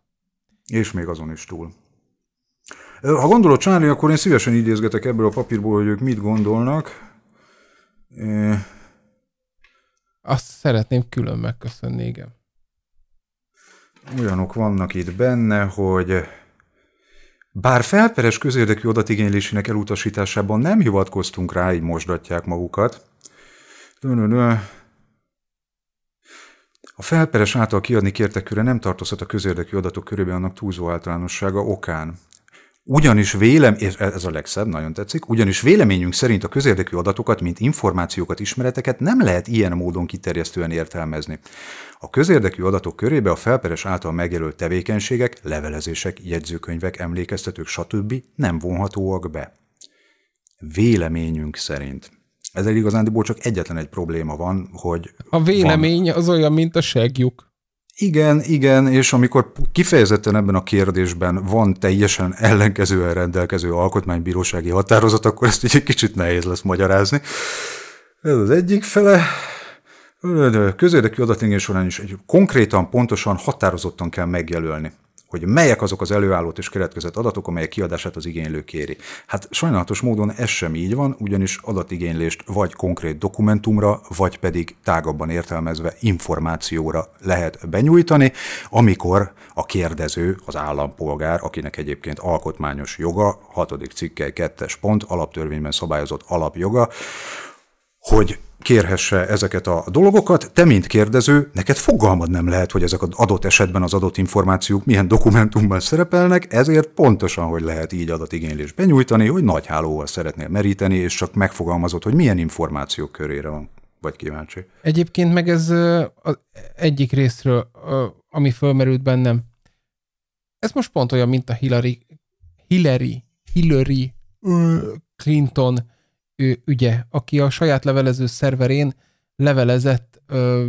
És még azon is túl. Ha gondolod, Charlie, akkor én szívesen idézgetek ebből a papírból, hogy ők mit gondolnak. Azt szeretném külön megköszönni, igen. Olyanok vannak itt benne, hogy bár felperes közérdekű adatigénylésének elutasításában nem hivatkoztunk rá, így mosdatják magukat. Dönönö. A felperes által kiadni kértekőre nem tartozhat a közérdekű adatok körében annak túlzó általánossága okán. Ugyanis vélem, és e- ez a legszebb, nagyon tetszik, ugyanis véleményünk szerint a közérdekű adatokat, mint információkat, ismereteket nem lehet ilyen módon kiterjesztően értelmezni. A közérdekű adatok körébe a felperes által megjelölt tevékenységek, levelezések, jegyzőkönyvek, emlékeztetők, stb. nem vonhatóak be. Véleményünk szerint. Ezzel igazándiból csak egyetlen egy probléma van, hogy... A vélemény van... az olyan, mint a segjuk. Igen, igen, és amikor kifejezetten ebben a kérdésben van teljesen ellenkezően rendelkező alkotmánybírósági határozat, akkor ezt így egy kicsit nehéz lesz magyarázni. Ez az egyik fele. Közérdekű adatlényés során is egy konkrétan, pontosan, határozottan kell megjelölni hogy melyek azok az előállót és keletkezett adatok, amelyek kiadását az igénylő kéri. Hát sajnálatos módon ez sem így van, ugyanis adatigénylést vagy konkrét dokumentumra, vagy pedig tágabban értelmezve információra lehet benyújtani, amikor a kérdező, az állampolgár, akinek egyébként alkotmányos joga, 6. cikkely 2. pont, alaptörvényben szabályozott alapjoga, hogy kérhesse ezeket a dolgokat, te, mint kérdező, neked fogalmad nem lehet, hogy ezek az adott esetben az adott információk milyen dokumentumban szerepelnek, ezért pontosan, hogy lehet így adatigénylés. benyújtani, hogy nagy hálóval szeretnél meríteni, és csak megfogalmazod, hogy milyen információk körére van vagy kíváncsi. Egyébként meg ez az egyik részről, ami fölmerült bennem. Ez most pont olyan, mint a Hillary, Hillary, Hillary Clinton ő ügye, aki a saját levelező szerverén levelezett ö,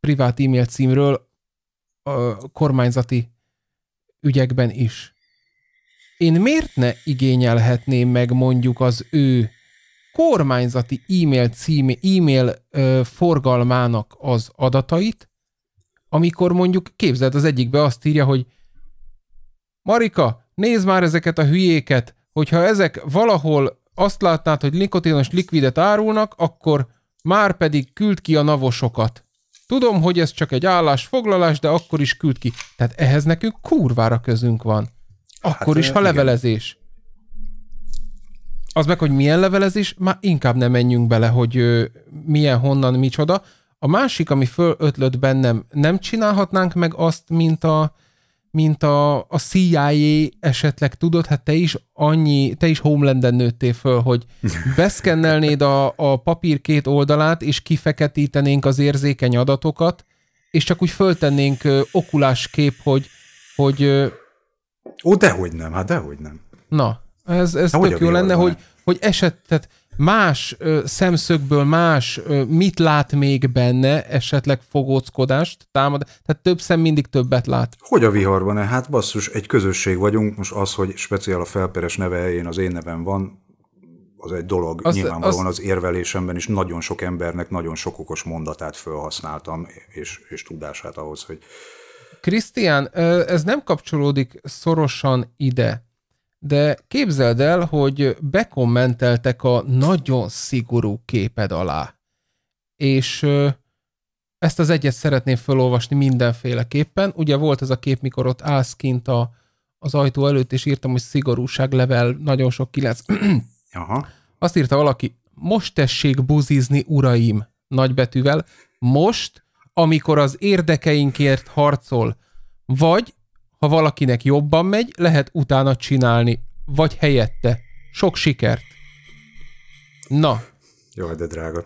privát e-mail címről ö, kormányzati ügyekben is. Én miért ne igényelhetném meg mondjuk az ő kormányzati e-mail címe, e-mail ö, forgalmának az adatait, amikor mondjuk képzeld az egyikbe azt írja, hogy Marika, nézd már ezeket a hülyéket, hogyha ezek valahol azt látnád, hogy nikotinos likvidet árulnak, akkor már pedig küld ki a navosokat. Tudom, hogy ez csak egy állásfoglalás, de akkor is küld ki. Tehát ehhez nekünk kurvára közünk van. Hát akkor hát, is, ha igen. levelezés. Az meg, hogy milyen levelezés, már inkább nem menjünk bele, hogy ö, milyen, honnan, micsoda. A másik, ami fölötlött bennem, nem csinálhatnánk meg azt, mint a, mint a, a CIA esetleg tudod, hát te is annyi, te is Homelanden nőttél föl, hogy <laughs> beszkennelnéd a, a papír két oldalát, és kifeketítenénk az érzékeny adatokat, és csak úgy föltennénk okulás kép, hogy, hogy Ó, dehogy nem, hát dehogy nem. na, ez, ez tök jó lenne, hogy, hogy esetet. tehát más ö, szemszögből, más ö, mit lát még benne, esetleg fogóckodást, támad, tehát több szem mindig többet lát. Hogy a viharban -e? Hát basszus, egy közösség vagyunk, most az, hogy speciál a felperes neve helyén az én nevem van, az egy dolog. az, Nyilvánvalóan az... az érvelésemben is nagyon sok embernek nagyon sok okos mondatát felhasználtam, és, és tudását ahhoz, hogy... Krisztián, ez nem kapcsolódik szorosan ide, de képzeld el, hogy bekommenteltek a nagyon szigorú képed alá. És ezt az egyet szeretném felolvasni mindenféleképpen. Ugye volt ez a kép, mikor ott állsz kint a, az ajtó előtt, és írtam, hogy szigorúság level nagyon sok kilenc. <clears throat> Aha. Azt írta valaki, most tessék buzizni, uraim, nagybetűvel, most, amikor az érdekeinkért harcol, vagy ha valakinek jobban megy, lehet utána csinálni, vagy helyette. Sok sikert! Na. Jó, de drága.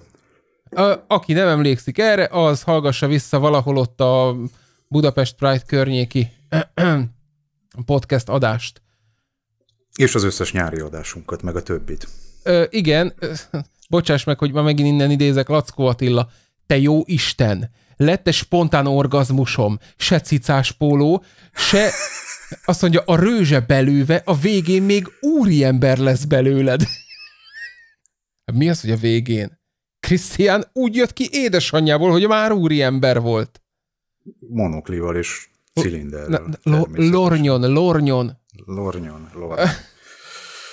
A, aki nem emlékszik erre, az hallgassa vissza valahol ott a Budapest Pride környéki <clears throat> podcast adást. És az összes nyári adásunkat, meg a többit. Ö, igen, bocsáss meg, hogy ma megint innen idézek, Lackó Attila, te jó Isten! lett egy spontán orgazmusom, se cicás póló, se, azt mondja, a rőzse belőve, a végén még úriember lesz belőled. Hát mi az, hogy a végén? Krisztián úgy jött ki édesanyjából, hogy már úriember volt. Monoklival és cilinderrel. lornyon, lornyon. Lornyon, lornyon.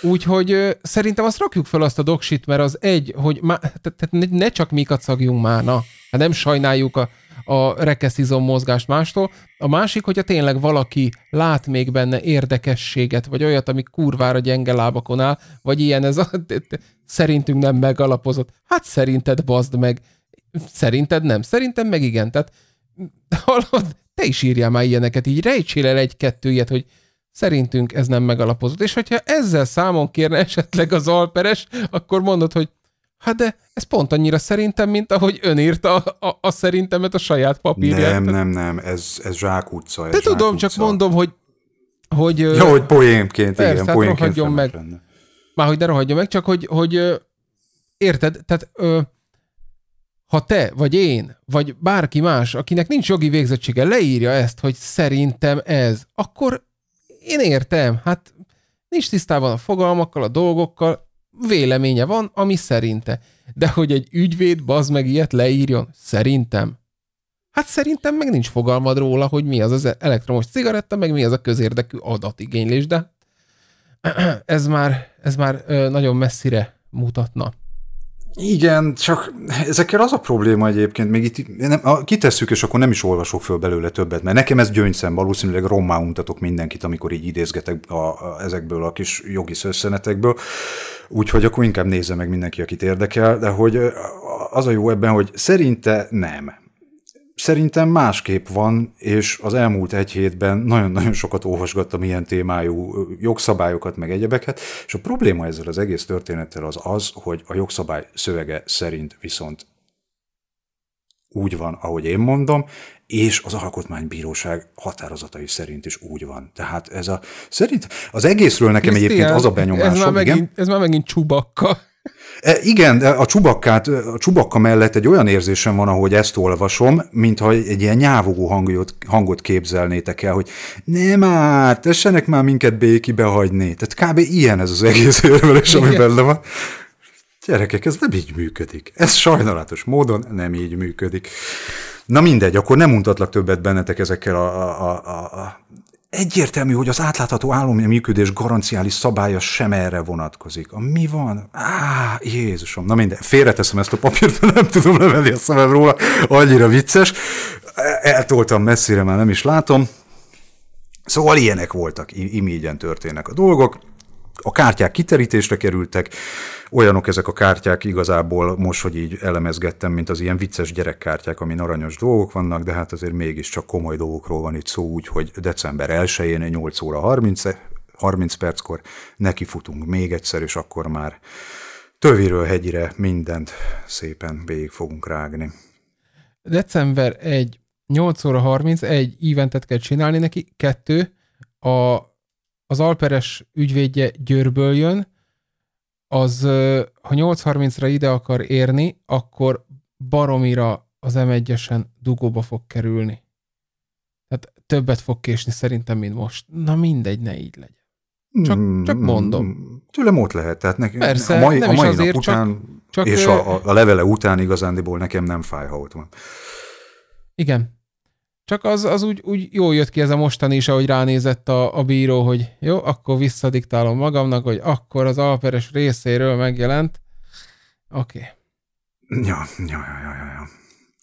Úgyhogy szerintem azt rakjuk fel azt a doksit, mert az egy, hogy má, tehát ne csak mi kacagjunk már, na. Hát nem sajnáljuk a, a rekeszizom mozgást mástól. A másik, hogyha tényleg valaki lát még benne érdekességet, vagy olyat, ami kurvára gyenge lábakon áll, vagy ilyen ez a, szerintünk nem megalapozott. Hát szerinted bazd meg. Szerinted nem. Szerintem meg igen. Tehát hallod, te is írjál már ilyeneket, így rejtsél el egy-kettő ilyet, hogy Szerintünk ez nem megalapozott. És hogyha ezzel számon kérne esetleg az alperes, akkor mondod, hogy hát de ez pont annyira szerintem, mint ahogy ön írta a, a, a szerintemet a saját papírját. Nem, nem, nem, ez, ez zsákutca. Ez de tudom, zsákutca. csak mondom, hogy hogy... Ja, hogy poénként, persze, igen, hát poénként meg. Lenne. Már hogy ne rohadjon meg, csak hogy, hogy érted, tehát ö, ha te, vagy én, vagy bárki más, akinek nincs jogi végzettsége, leírja ezt, hogy szerintem ez, akkor én értem, hát nincs tisztában a fogalmakkal, a dolgokkal, véleménye van, ami szerinte. De hogy egy ügyvéd baz meg ilyet leírjon, szerintem. Hát szerintem meg nincs fogalmad róla, hogy mi az az elektromos cigaretta, meg mi az a közérdekű adatigénylés, de <clears throat> ez már, ez már nagyon messzire mutatna. Igen, csak ezekkel az a probléma egyébként, még itt nem, a, kitesszük, és akkor nem is olvasok föl belőle többet, mert nekem ez gyöngyszem, valószínűleg rommá untatok mindenkit, amikor így idézgetek a, a, ezekből a kis jogi szösszenetekből, úgyhogy akkor inkább nézze meg mindenki, akit érdekel, de hogy az a jó ebben, hogy szerinte nem, szerintem másképp van, és az elmúlt egy hétben nagyon-nagyon sokat olvasgattam ilyen témájú jogszabályokat, meg egyebeket, és a probléma ezzel az egész történettel az az, hogy a jogszabály szövege szerint viszont úgy van, ahogy én mondom, és az alkotmánybíróság határozatai szerint is úgy van. Tehát ez a, szerint az egészről nekem Krisztián, egyébként az a benyomás. Ez, már megint, igen? ez már megint csubakka. E, igen, a csubakkát, a csubakka mellett egy olyan érzésem van, ahogy ezt olvasom, mintha egy ilyen nyávogó hangot, hangot képzelnétek el, hogy nem már, tessenek már minket béki behagyni. Tehát kb. ilyen ez az egész <laughs> érvelés, ami benne van. Gyerekek, ez nem így működik. Ez sajnálatos módon nem így működik. Na mindegy, akkor nem mutatlak többet bennetek ezekkel a, a, a, a Egyértelmű, hogy az átlátható állomány működés garanciális szabálya sem erre vonatkozik. A mi van? Á, Jézusom, na minden, félreteszem ezt a papírt, mert nem tudom levenni a szemem róla, annyira vicces. Eltoltam messzire, már nem is látom. Szóval ilyenek voltak, imígyen történnek a dolgok a kártyák kiterítésre kerültek, olyanok ezek a kártyák igazából most, hogy így elemezgettem, mint az ilyen vicces gyerekkártyák, amin aranyos dolgok vannak, de hát azért mégiscsak komoly dolgokról van itt szó, úgyhogy december 1-én 8 óra 30, 30 perckor nekifutunk még egyszer, és akkor már töviről hegyire mindent szépen végig fogunk rágni. December 1, 8 óra 31 egy eventet kell csinálni neki, kettő, a az Alperes ügyvédje Győrből jön, az ha 8.30-ra ide akar érni, akkor baromira az M1-esen dugóba fog kerülni. Tehát többet fog késni szerintem, mint most. Na mindegy, ne így legyen. Csak, mm, csak mondom. Tőlem ott lehet. Tehát nekem, Persze, a mai, nem a mai is azért, nap után, csak, csak és ő... a, a levele után igazándiból nekem nem fáj, ha ott van. Igen, csak az, az úgy, úgy jó jött ki ez a mostani is, ahogy ránézett a, a bíró, hogy jó, akkor visszadiktálom magamnak, hogy akkor az alperes részéről megjelent. Oké. Okay. Ja, ja, ja, ja, ja.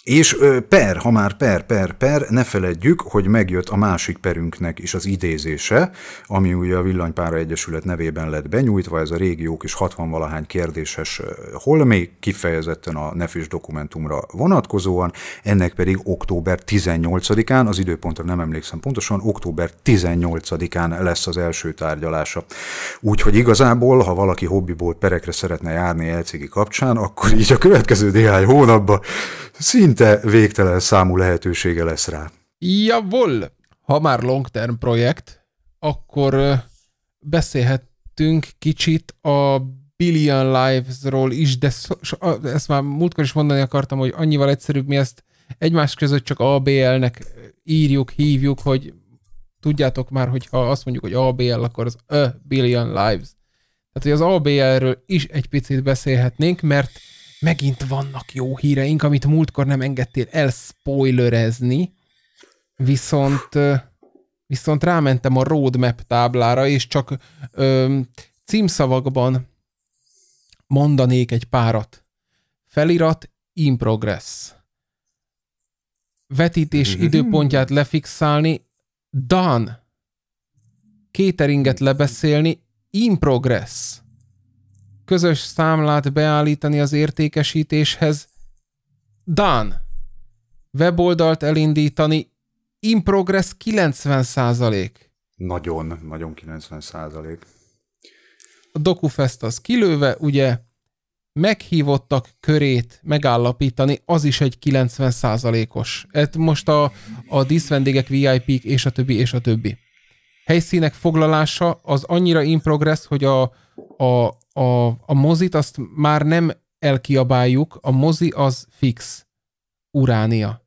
És per, ha már per, per, per, ne feledjük, hogy megjött a másik perünknek is az idézése, ami ugye a Villanypára Egyesület nevében lett benyújtva, ez a régiók is 60-valahány kérdéses még kifejezetten a nefis dokumentumra vonatkozóan, ennek pedig október 18-án, az időpontra nem emlékszem pontosan, október 18-án lesz az első tárgyalása. Úgyhogy igazából, ha valaki hobbiból perekre szeretne járni elcégi kapcsán, akkor így a következő néhány hónapban szint szinte végtelen számú lehetősége lesz rá. Jawohl! Ha már long term projekt, akkor beszélhettünk kicsit a Billion Lives-ról is, de szó, ezt már múltkor is mondani akartam, hogy annyival egyszerűbb mi ezt egymás között csak ABL-nek írjuk, hívjuk, hogy tudjátok már, hogy ha azt mondjuk, hogy ABL, akkor az A Billion Lives. Tehát, hogy az ABL-ről is egy picit beszélhetnénk, mert megint vannak jó híreink, amit múltkor nem engedtél elspoilerezni, viszont, viszont rámentem a roadmap táblára, és csak ö, címszavakban mondanék egy párat. Felirat in progress. Vetítés mm-hmm. időpontját lefixálni. Done. Kéteringet lebeszélni. In progress közös számlát beállítani az értékesítéshez. Dan! Weboldalt elindítani. In progress 90 százalék. Nagyon, nagyon 90 százalék. A DocuFest az kilőve, ugye meghívottak körét megállapítani, az is egy 90 százalékos. Ez most a, a díszvendégek, VIP-k és a többi, és a többi. Helyszínek foglalása az annyira in progress, hogy a, a, a, a mozit azt már nem elkiabáljuk, a mozi az fix. Uránia.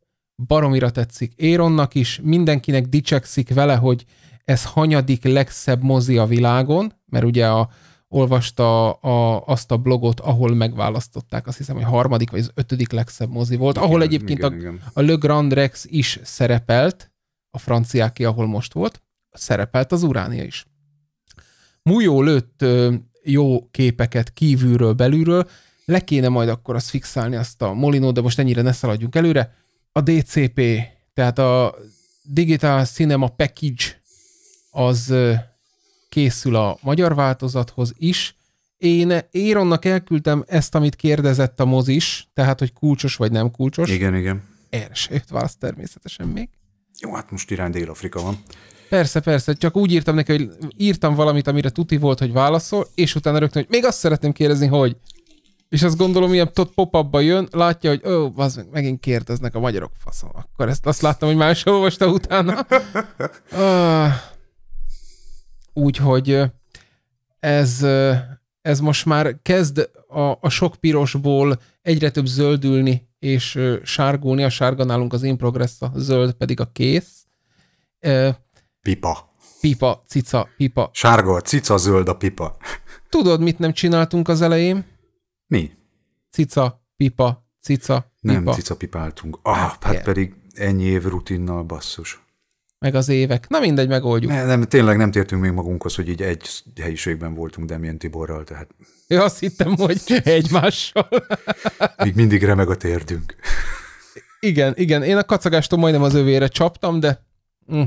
Baromira tetszik. Éronnak is, mindenkinek dicsekszik vele, hogy ez hanyadik legszebb mozi a világon, mert ugye a, olvasta a, azt a blogot, ahol megválasztották, azt hiszem, hogy harmadik vagy az ötödik legszebb mozi volt, igen, ahol egyébként igen, a, igen. a Le Grand Rex is szerepelt, a franciáki, ahol most volt, szerepelt az Uránia is. Mújó lőtt jó képeket kívülről, belülről, le kéne majd akkor azt fixálni azt a Molinó, de most ennyire ne szaladjunk előre. A DCP, tehát a Digital Cinema Package az készül a magyar változathoz is. Én Éronnak elküldtem ezt, amit kérdezett a mozis, tehát hogy kulcsos vagy nem kulcsos. Igen, igen. Erre se jött válasz természetesen még. Jó, hát most irány Dél-Afrika van. Persze, persze, csak úgy írtam neki, hogy írtam valamit, amire tuti volt, hogy válaszol, és utána rögtön, hogy még azt szeretném kérdezni, hogy... És azt gondolom, ilyen tot pop jön, látja, hogy ó, oh, az megint kérdeznek a magyarok faszom. Akkor ezt azt láttam, hogy más olvasta utána. uh, <laughs> Úgyhogy ez, ez most már kezd a, a sok pirosból egyre több zöldülni és sárgulni. A sárga nálunk az in progress, a zöld pedig a kész. Pipa. Pipa, cica, pipa. Sárga, cica, zöld a pipa. Tudod, mit nem csináltunk az elején? Mi? Cica, pipa, cica, pipa. Nem cica pipáltunk. Ah, hát, hát pedig ennyi év rutinnal basszus. Meg az évek. Na mindegy, megoldjuk. Ne, nem, tényleg nem tértünk még magunkhoz, hogy így egy helyiségben voltunk Demjén Tiborral, tehát... Ja, azt hittem, hogy egymással. <laughs> Még mindig remeg a térdünk. Igen, igen. Én a kacagástól majdnem az övére csaptam, de... Mm.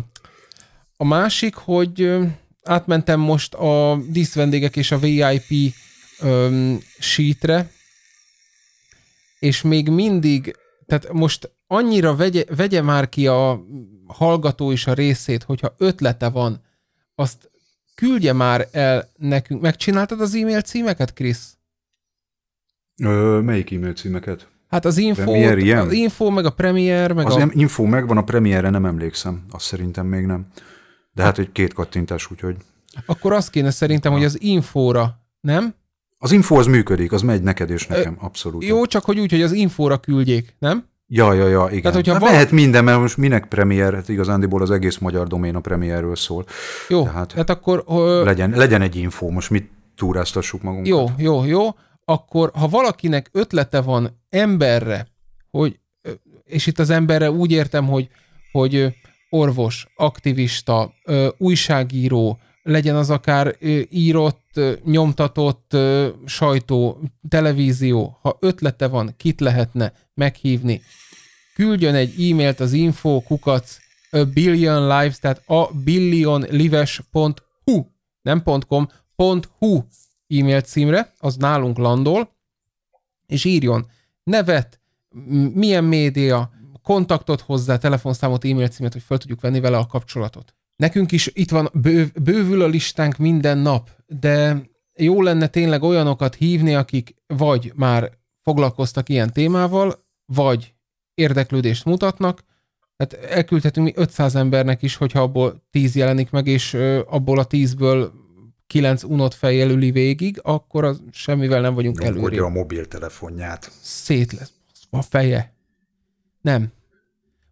A másik, hogy átmentem most a díszvendégek és a VIP öm, sheetre, és még mindig, tehát most annyira vegye, vegye már ki a hallgató is a részét, hogyha ötlete van, azt küldje már el nekünk. Megcsináltad az e-mail címeket, Krisz? Ö, melyik e-mail címeket? Hát az info, Premier, ilyen? az info, meg a premier, meg az a... info megvan, a premierre nem emlékszem, azt szerintem még nem. De hát egy két kattintás, úgyhogy... Akkor azt kéne szerintem, hogy az infóra, nem? Az info az működik, az megy neked és nekem, abszolút. Jó, csak hogy úgy, hogy az infóra küldjék, nem? Ja, ja, ja, igen. Tehát, hogyha hát van... Lehet minden, mert most minek premier, hát igazándiból az egész magyar domén a premierről szól. Jó, tehát, hát akkor... Ö... Legyen, legyen egy info, most mit túráztassuk magunkat. Jó, jó, jó. Akkor, ha valakinek ötlete van emberre, hogy, és itt az emberre úgy értem, hogy, hogy orvos, aktivista, újságíró, legyen az akár írott, nyomtatott sajtó, televízió, ha ötlete van, kit lehetne meghívni, küldjön egy e-mailt az info kukac a billion lives, tehát a billionlives.hu, nem .com, .hu e-mail címre, az nálunk landol, és írjon nevet, milyen média, kontaktot hozzá, telefonszámot, e-mail címet, hogy fel tudjuk venni vele a kapcsolatot. Nekünk is itt van, bőv, bővül a listánk minden nap, de jó lenne tényleg olyanokat hívni, akik vagy már foglalkoztak ilyen témával, vagy érdeklődést mutatnak, tehát elküldhetünk mi 500 embernek is, hogyha abból 10 jelenik meg, és abból a 10-ből 9 unott fejjel üli végig, akkor az semmivel nem vagyunk Nyomkodja a mobiltelefonját. Szét lesz a feje. Nem.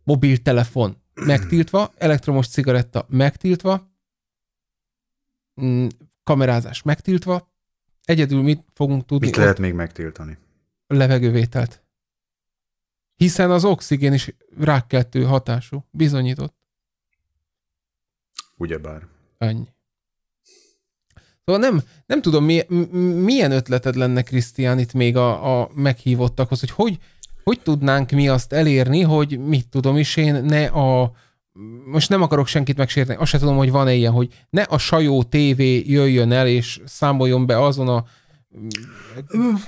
Mobiltelefon megtiltva, elektromos cigaretta megtiltva, mm, kamerázás megtiltva. Egyedül mit fogunk tudni? Mit lehet még megtiltani? Levegővételt. Hiszen az oxigén is rákkeltő hatású. Bizonyított. Ugyebár. Annyi. Szóval nem, nem tudom, mi, milyen ötleted lenne, Krisztián, itt még a, a meghívottakhoz, hogy hogy hogy tudnánk mi azt elérni, hogy mit tudom is én, ne a most nem akarok senkit megsérteni, azt sem tudom, hogy van-e ilyen, hogy ne a sajó TV jöjjön el, és számoljon be azon a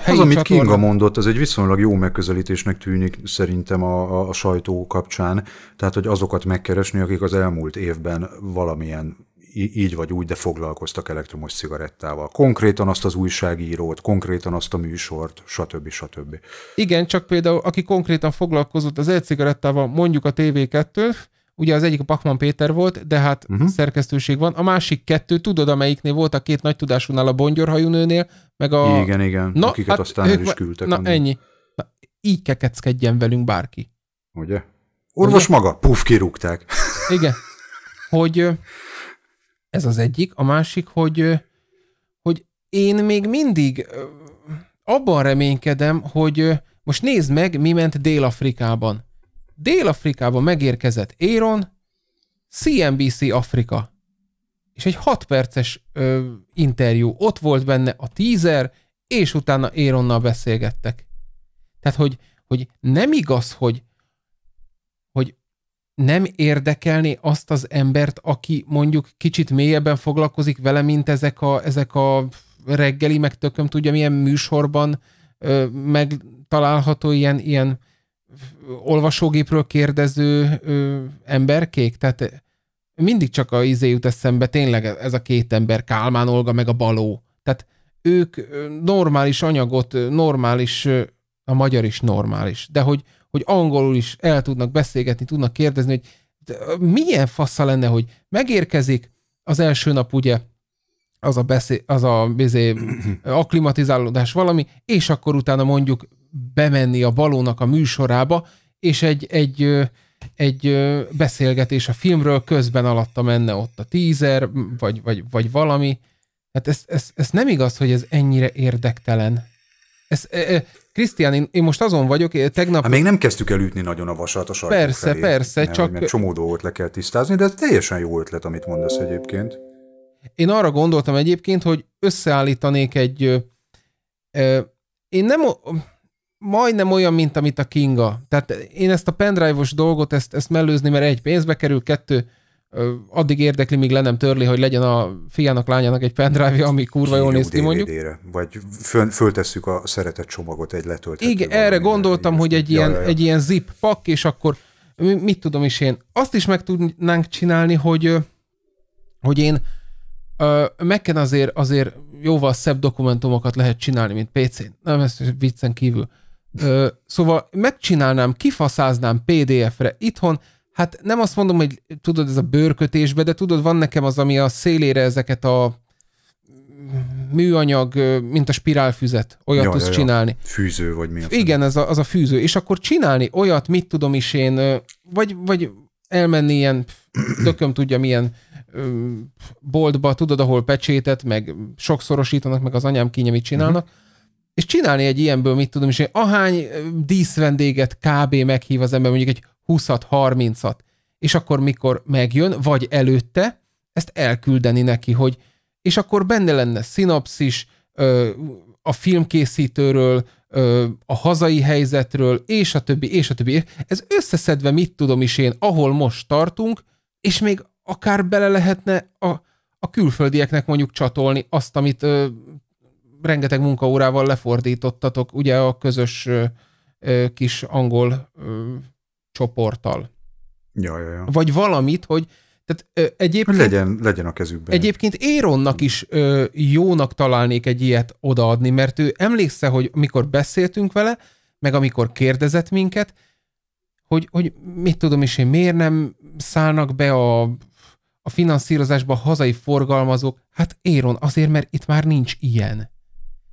az, amit csatorna. Kinga mondott, az egy viszonylag jó megközelítésnek tűnik szerintem a, a, a sajtó kapcsán, tehát hogy azokat megkeresni, akik az elmúlt évben valamilyen így vagy úgy, de foglalkoztak elektromos cigarettával. Konkrétan azt az újságírót, konkrétan azt a műsort, stb. stb. Igen, csak például aki konkrétan foglalkozott az e-cigarettával, mondjuk a TV2, ugye az egyik a Pakman Péter volt, de hát uh-huh. szerkesztőség van. A másik kettő, tudod, amelyiknél volt a két nagy tudásúnál, a bongyorhajú nőnél, meg a... Igen, igen, na, akiket hát aztán ők... el is küldtek. Na, annyi. ennyi. Na, így kekeckedjen velünk bárki. Ugye? Orvos Ugye? maga, puf, kirúgták. Igen. <laughs> Hogy ez az egyik. A másik, hogy, hogy én még mindig abban reménykedem, hogy most nézd meg, mi ment Dél-Afrikában. Dél-Afrikában megérkezett Éron, CNBC Afrika. És egy 6 perces ö, interjú. Ott volt benne a teaser, és utána Éronnal beszélgettek. Tehát, hogy, hogy nem igaz, hogy, nem érdekelni azt az embert, aki mondjuk kicsit mélyebben foglalkozik vele, mint ezek a, ezek a reggeli, meg tököm tudja, milyen műsorban ö, megtalálható ilyen, ilyen olvasógépről kérdező ö, emberkék. Tehát mindig csak a izé jut eszembe tényleg ez a két ember, Kálmán Olga meg a Baló. Tehát ők normális anyagot, normális, a magyar is normális, de hogy hogy angolul is el tudnak beszélgetni, tudnak kérdezni, hogy milyen fassa lenne, hogy megérkezik az első nap, ugye, az a, beszél, az a bizé, <clears throat> aklimatizálódás valami, és akkor utána mondjuk bemenni a balónak a műsorába, és egy, egy, egy beszélgetés a filmről közben alatta menne ott a tízer vagy, vagy, vagy valami. Hát ez, ez, ez nem igaz, hogy ez ennyire érdektelen. Ez, Krisztián, én, én most azon vagyok, tegnap... Há, még nem kezdtük el ütni nagyon a vasat a sajtó Persze, felé, persze, nem, csak... Mert csomó dolgot le kell tisztázni, de ez teljesen jó ötlet, amit mondasz egyébként. Én arra gondoltam egyébként, hogy összeállítanék egy... Ö, én nem majdnem olyan, mint amit a Kinga. Tehát én ezt a pendrive-os dolgot, ezt, ezt mellőzni, mert egy pénzbe kerül, kettő, addig érdekli, míg le nem törli, hogy legyen a fiának, lányának egy pendrive ami kurva jól néz ki mondjuk. Vagy föl, föltesszük a szeretett csomagot egy letöltető. Igen, erre gondoltam, hogy egy ilyen, egy ilyen zip pak, és akkor mit tudom is én. Azt is meg tudnánk csinálni, hogy, hogy én mac azért, azért jóval szebb dokumentumokat lehet csinálni, mint PC-n. Nem, ez viccen kívül. Ö, szóval megcsinálnám, kifaszáznám PDF-re itthon, hát nem azt mondom, hogy tudod, ez a bőrkötésbe, de tudod, van nekem az, ami a szélére ezeket a műanyag, mint a spirálfüzet, olyat ja, tudsz ja, ja. csinálni. Fűző, vagy mi az? Igen, ez a, az a fűző. És akkor csinálni olyat, mit tudom is én, vagy, vagy elmenni ilyen, tököm tudja milyen boltba, tudod, ahol pecsétet, meg sokszorosítanak, meg az anyám kínja, mit csinálnak, uh-huh. és csinálni egy ilyenből, mit tudom is én, ahány díszvendéget kb. meghív az ember, mondjuk egy 20-at, 30-at, és akkor mikor megjön, vagy előtte, ezt elküldeni neki, hogy és akkor benne lenne szinapszis ö, a filmkészítőről, ö, a hazai helyzetről, és a többi, és a többi. Ez összeszedve mit tudom is én, ahol most tartunk, és még akár bele lehetne a, a külföldieknek mondjuk csatolni azt, amit ö, rengeteg munkaórával lefordítottatok, ugye a közös ö, ö, kis angol ö, csoporttal. Ja, ja, ja. Vagy valamit, hogy tehát ö, egyébként... Legyen, legyen a kezükben. Egyébként Éronnak is ö, jónak találnék egy ilyet odaadni, mert ő emlékszel, hogy mikor beszéltünk vele, meg amikor kérdezett minket, hogy, hogy mit tudom is én, miért nem szállnak be a, a finanszírozásba a hazai forgalmazók? Hát Éron, azért, mert itt már nincs ilyen.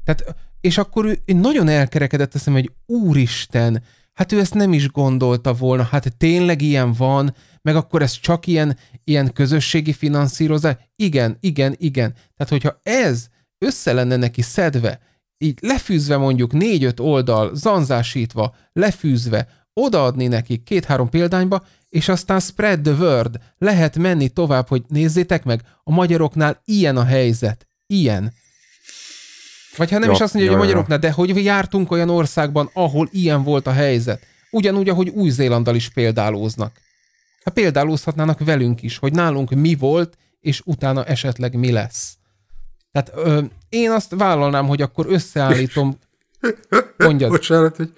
Tehát, és akkor ő, nagyon elkerekedett, teszem, hogy úristen, hát ő ezt nem is gondolta volna, hát tényleg ilyen van, meg akkor ez csak ilyen, ilyen közösségi finanszírozás. Igen, igen, igen. Tehát, hogyha ez össze lenne neki szedve, így lefűzve mondjuk négy-öt oldal, zanzásítva, lefűzve, odaadni neki két-három példányba, és aztán spread the word, lehet menni tovább, hogy nézzétek meg, a magyaroknál ilyen a helyzet, ilyen. Vagy ha nem ja, is azt mondja, ja, hogy a magyaroknál, de hogy jártunk olyan országban, ahol ilyen volt a helyzet. Ugyanúgy, ahogy új zélanddal is példálóznak. Ha példálózhatnának velünk is, hogy nálunk mi volt, és utána esetleg mi lesz. Tehát ö, én azt vállalnám, hogy akkor összeállítom <laughs> Mondjad. Bocsánat, hogy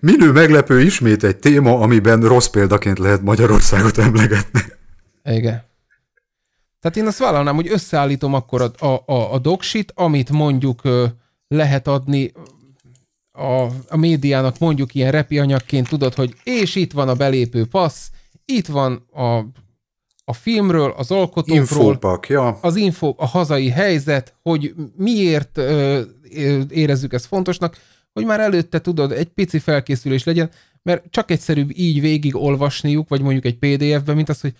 minő meglepő ismét egy téma, amiben rossz példaként lehet Magyarországot emlegetni. Igen. Tehát én azt vállalnám, hogy összeállítom akkor a, a, a, a doksit, amit mondjuk ö, lehet adni a, a médiának mondjuk ilyen repi anyagként, tudod, hogy és itt van a belépő passz, itt van a, a filmről, az alkotókról, Infopak, ja. az info, a hazai helyzet, hogy miért ö, érezzük ezt fontosnak, hogy már előtte tudod, egy pici felkészülés legyen, mert csak egyszerűbb így végig olvasniuk, vagy mondjuk egy PDF-ben, mint az, hogy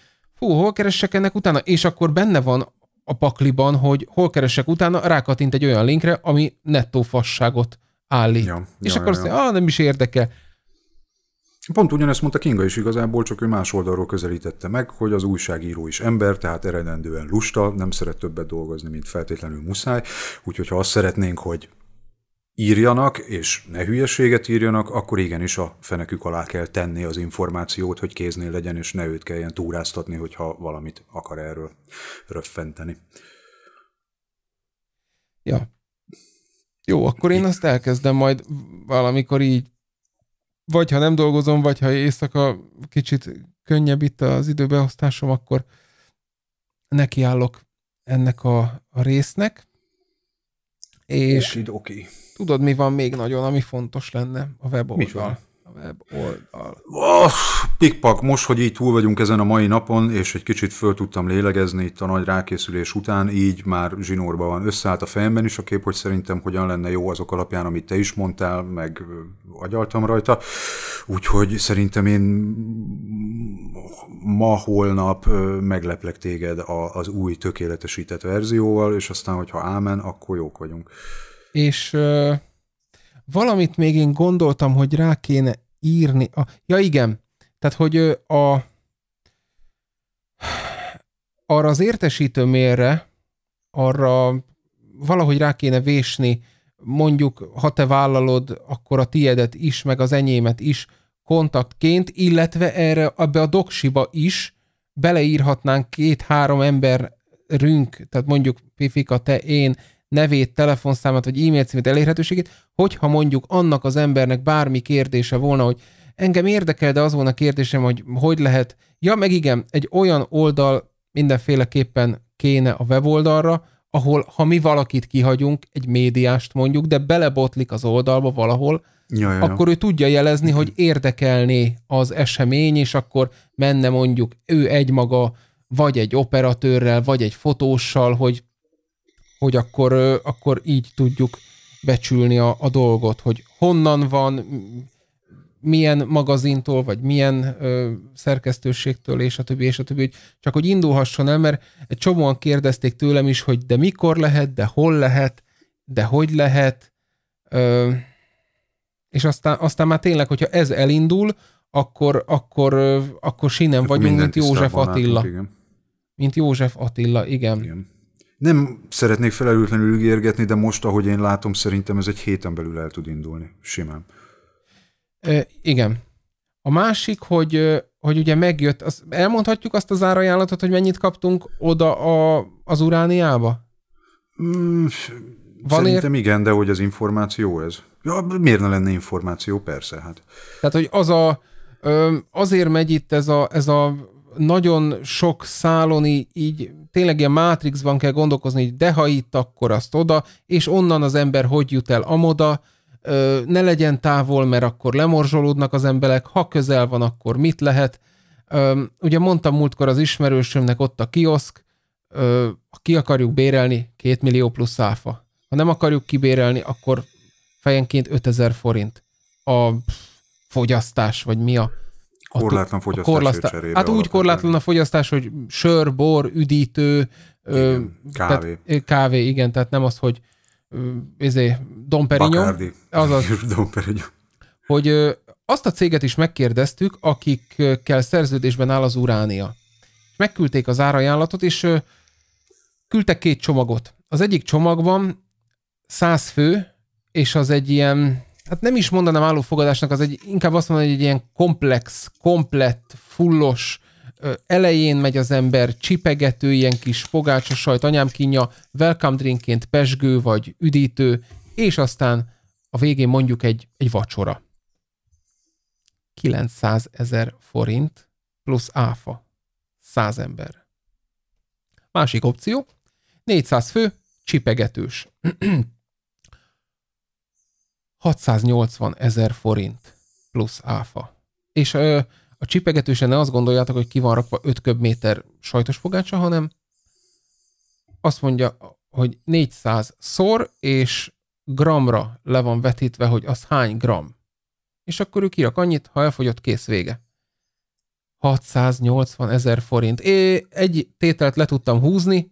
hú, hol keressek ennek utána? És akkor benne van a pakliban, hogy hol keresek utána, rákatint egy olyan linkre, ami nettó fasságot állít. Ja, és ja, akkor ja, azt mondja, ah, nem is érdekel. Pont ugyanezt mondta Kinga is igazából, csak ő más oldalról közelítette meg, hogy az újságíró is ember, tehát eredendően lusta, nem szeret többet dolgozni, mint feltétlenül muszáj, úgyhogy ha azt szeretnénk, hogy írjanak, és ne hülyeséget írjanak, akkor igenis a fenekük alá kell tenni az információt, hogy kéznél legyen, és ne őt kelljen túráztatni, hogyha valamit akar erről röffenteni. Ja. Jó, akkor én azt elkezdem majd valamikor így, vagy ha nem dolgozom, vagy ha éjszaka kicsit könnyebb itt az időbeosztásom, akkor nekiállok ennek a, a résznek. És Okid, tudod, mi van még nagyon, ami fontos lenne a weboldal? A weboldal. Oh, pikpak, most, hogy így túl vagyunk ezen a mai napon, és egy kicsit föl tudtam lélegezni itt a nagy rákészülés után, így már zsinórban van. Összeállt a fejemben is a kép, hogy szerintem hogyan lenne jó azok alapján, amit te is mondtál, meg agyaltam rajta. Úgyhogy szerintem én ma, holnap megleplek téged a, az új tökéletesített verzióval, és aztán, hogyha ámen, akkor jók vagyunk. És ö, valamit még én gondoltam, hogy rá kéne írni. A, ja igen, tehát hogy a arra az mérre, arra valahogy rá kéne vésni, mondjuk, ha te vállalod, akkor a tiedet is, meg az enyémet is, kontaktként, illetve erre ebbe a doksiba is beleírhatnánk két-három emberünk, tehát mondjuk Pifika, te, én, nevét, telefonszámát vagy e-mail címét, elérhetőségét, hogyha mondjuk annak az embernek bármi kérdése volna, hogy engem érdekel, de az volna kérdésem, hogy hogy lehet. Ja, meg igen, egy olyan oldal mindenféleképpen kéne a weboldalra, ahol ha mi valakit kihagyunk, egy médiást mondjuk, de belebotlik az oldalba valahol, ja, ja, ja. akkor ő tudja jelezni, hogy érdekelné az esemény, és akkor menne mondjuk ő egymaga, vagy egy operatőrrel, vagy egy fotóssal, hogy, hogy akkor, akkor így tudjuk becsülni a, a dolgot, hogy honnan van, milyen magazintól, vagy milyen ö, szerkesztőségtől, és a többi, és a többi, csak hogy indulhasson el, mert egy csomóan kérdezték tőlem is, hogy de mikor lehet, de hol lehet, de hogy lehet, ö, és aztán, aztán már tényleg, hogyha ez elindul, akkor, akkor, akkor sinem vagyunk, mint József Attila. Látunk, igen. Mint József Attila, igen. igen. Nem szeretnék felelőtlenül ígérgetni, de most, ahogy én látom, szerintem ez egy héten belül el tud indulni. Simán. E, igen. A másik, hogy, hogy ugye megjött, az, elmondhatjuk azt az árajánlatot, hogy mennyit kaptunk oda a, az Urániába? Mm, van Szerintem ér... igen, de hogy az információ ez? Ja, miért ne lenne információ? Persze, hát. Tehát, hogy az a, azért megy itt ez a, ez a nagyon sok szálloni, így tényleg ilyen mátrixban kell gondolkozni, hogy de ha itt, akkor azt oda, és onnan az ember hogy jut el amoda, ne legyen távol, mert akkor lemorzsolódnak az emberek, ha közel van, akkor mit lehet. Ugye mondtam múltkor az ismerősömnek ott a kioszk, ki akarjuk bérelni, két millió plusz áfa. Ha nem akarjuk kibérelni, akkor fejenként 5000 forint a fogyasztás, vagy mi a... a korlátlan fogyasztás. A korlasztá... hát úgy korlátlan a fogyasztás, hogy sör, bor, üdítő, igen, ö, kávé. Tehát, kávé, igen, tehát nem az, hogy ezé, Dom Perignon. Azaz, <laughs> Dom Hogy ö, azt a céget is megkérdeztük, akikkel szerződésben áll az Uránia. Megküldték az árajánlatot, és ö, küldtek két csomagot. Az egyik csomagban száz fő, és az egy ilyen, hát nem is mondanám állófogadásnak, az egy, inkább azt mondanám, hogy egy ilyen komplex, komplett, fullos, elején megy az ember, csipegető, ilyen kis fogácsos sajt, anyám kínja, welcome drinkként pesgő vagy üdítő, és aztán a végén mondjuk egy, egy vacsora. 900 ezer forint plusz áfa. 100 ember. Másik opció, 400 fő, csipegetős. <clears throat> 680 ezer forint plusz áfa. És ö, a csipegetősen ne azt gondoljátok, hogy ki van rakva 5 köbméter sajtos fogácsa, hanem azt mondja, hogy 400 szor, és gramra le van vetítve, hogy az hány gram. És akkor ő kirak annyit, ha elfogyott, kész vége. 680 ezer forint. É, egy tételt le tudtam húzni,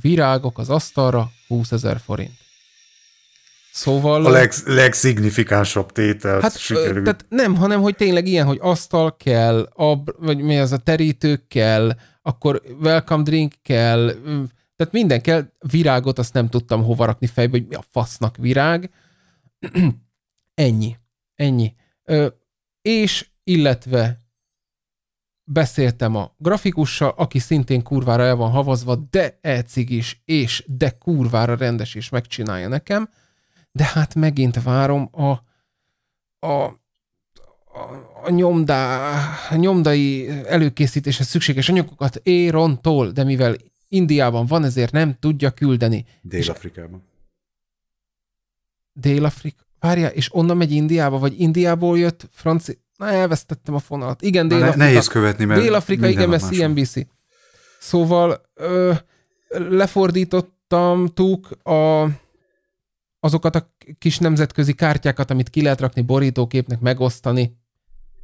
virágok az asztalra, 20 ezer forint. Szóval... A leg, legszignifikánsabb tétel. Hát, tehát nem, hanem hogy tényleg ilyen, hogy asztal kell, ab, vagy mi az a terítő kell, akkor welcome drink kell, tehát minden kell, virágot azt nem tudtam hova rakni fejbe, hogy mi a fasznak virág. <clears throat> ennyi, ennyi. Ö, és illetve beszéltem a grafikussal, aki szintén kurvára el van havazva, de elcig is, és de kurvára rendes is megcsinálja nekem de hát megint várom a, a, a, a nyomdá, a nyomdai előkészítéshez szükséges anyagokat Érontól, de mivel Indiában van, ezért nem tudja küldeni. Dél-Afrikában. Dél-Afrika. Várja, és onnan megy Indiába, vagy Indiából jött franci... Na, elvesztettem a fonalat. Igen, Dél-Afrika. Ne, nehéz követni, mert Dél-Afrika, igen, mert CNBC. Szóval ö, lefordítottam túk a azokat a kis nemzetközi kártyákat, amit ki lehet rakni borítóképnek, megosztani,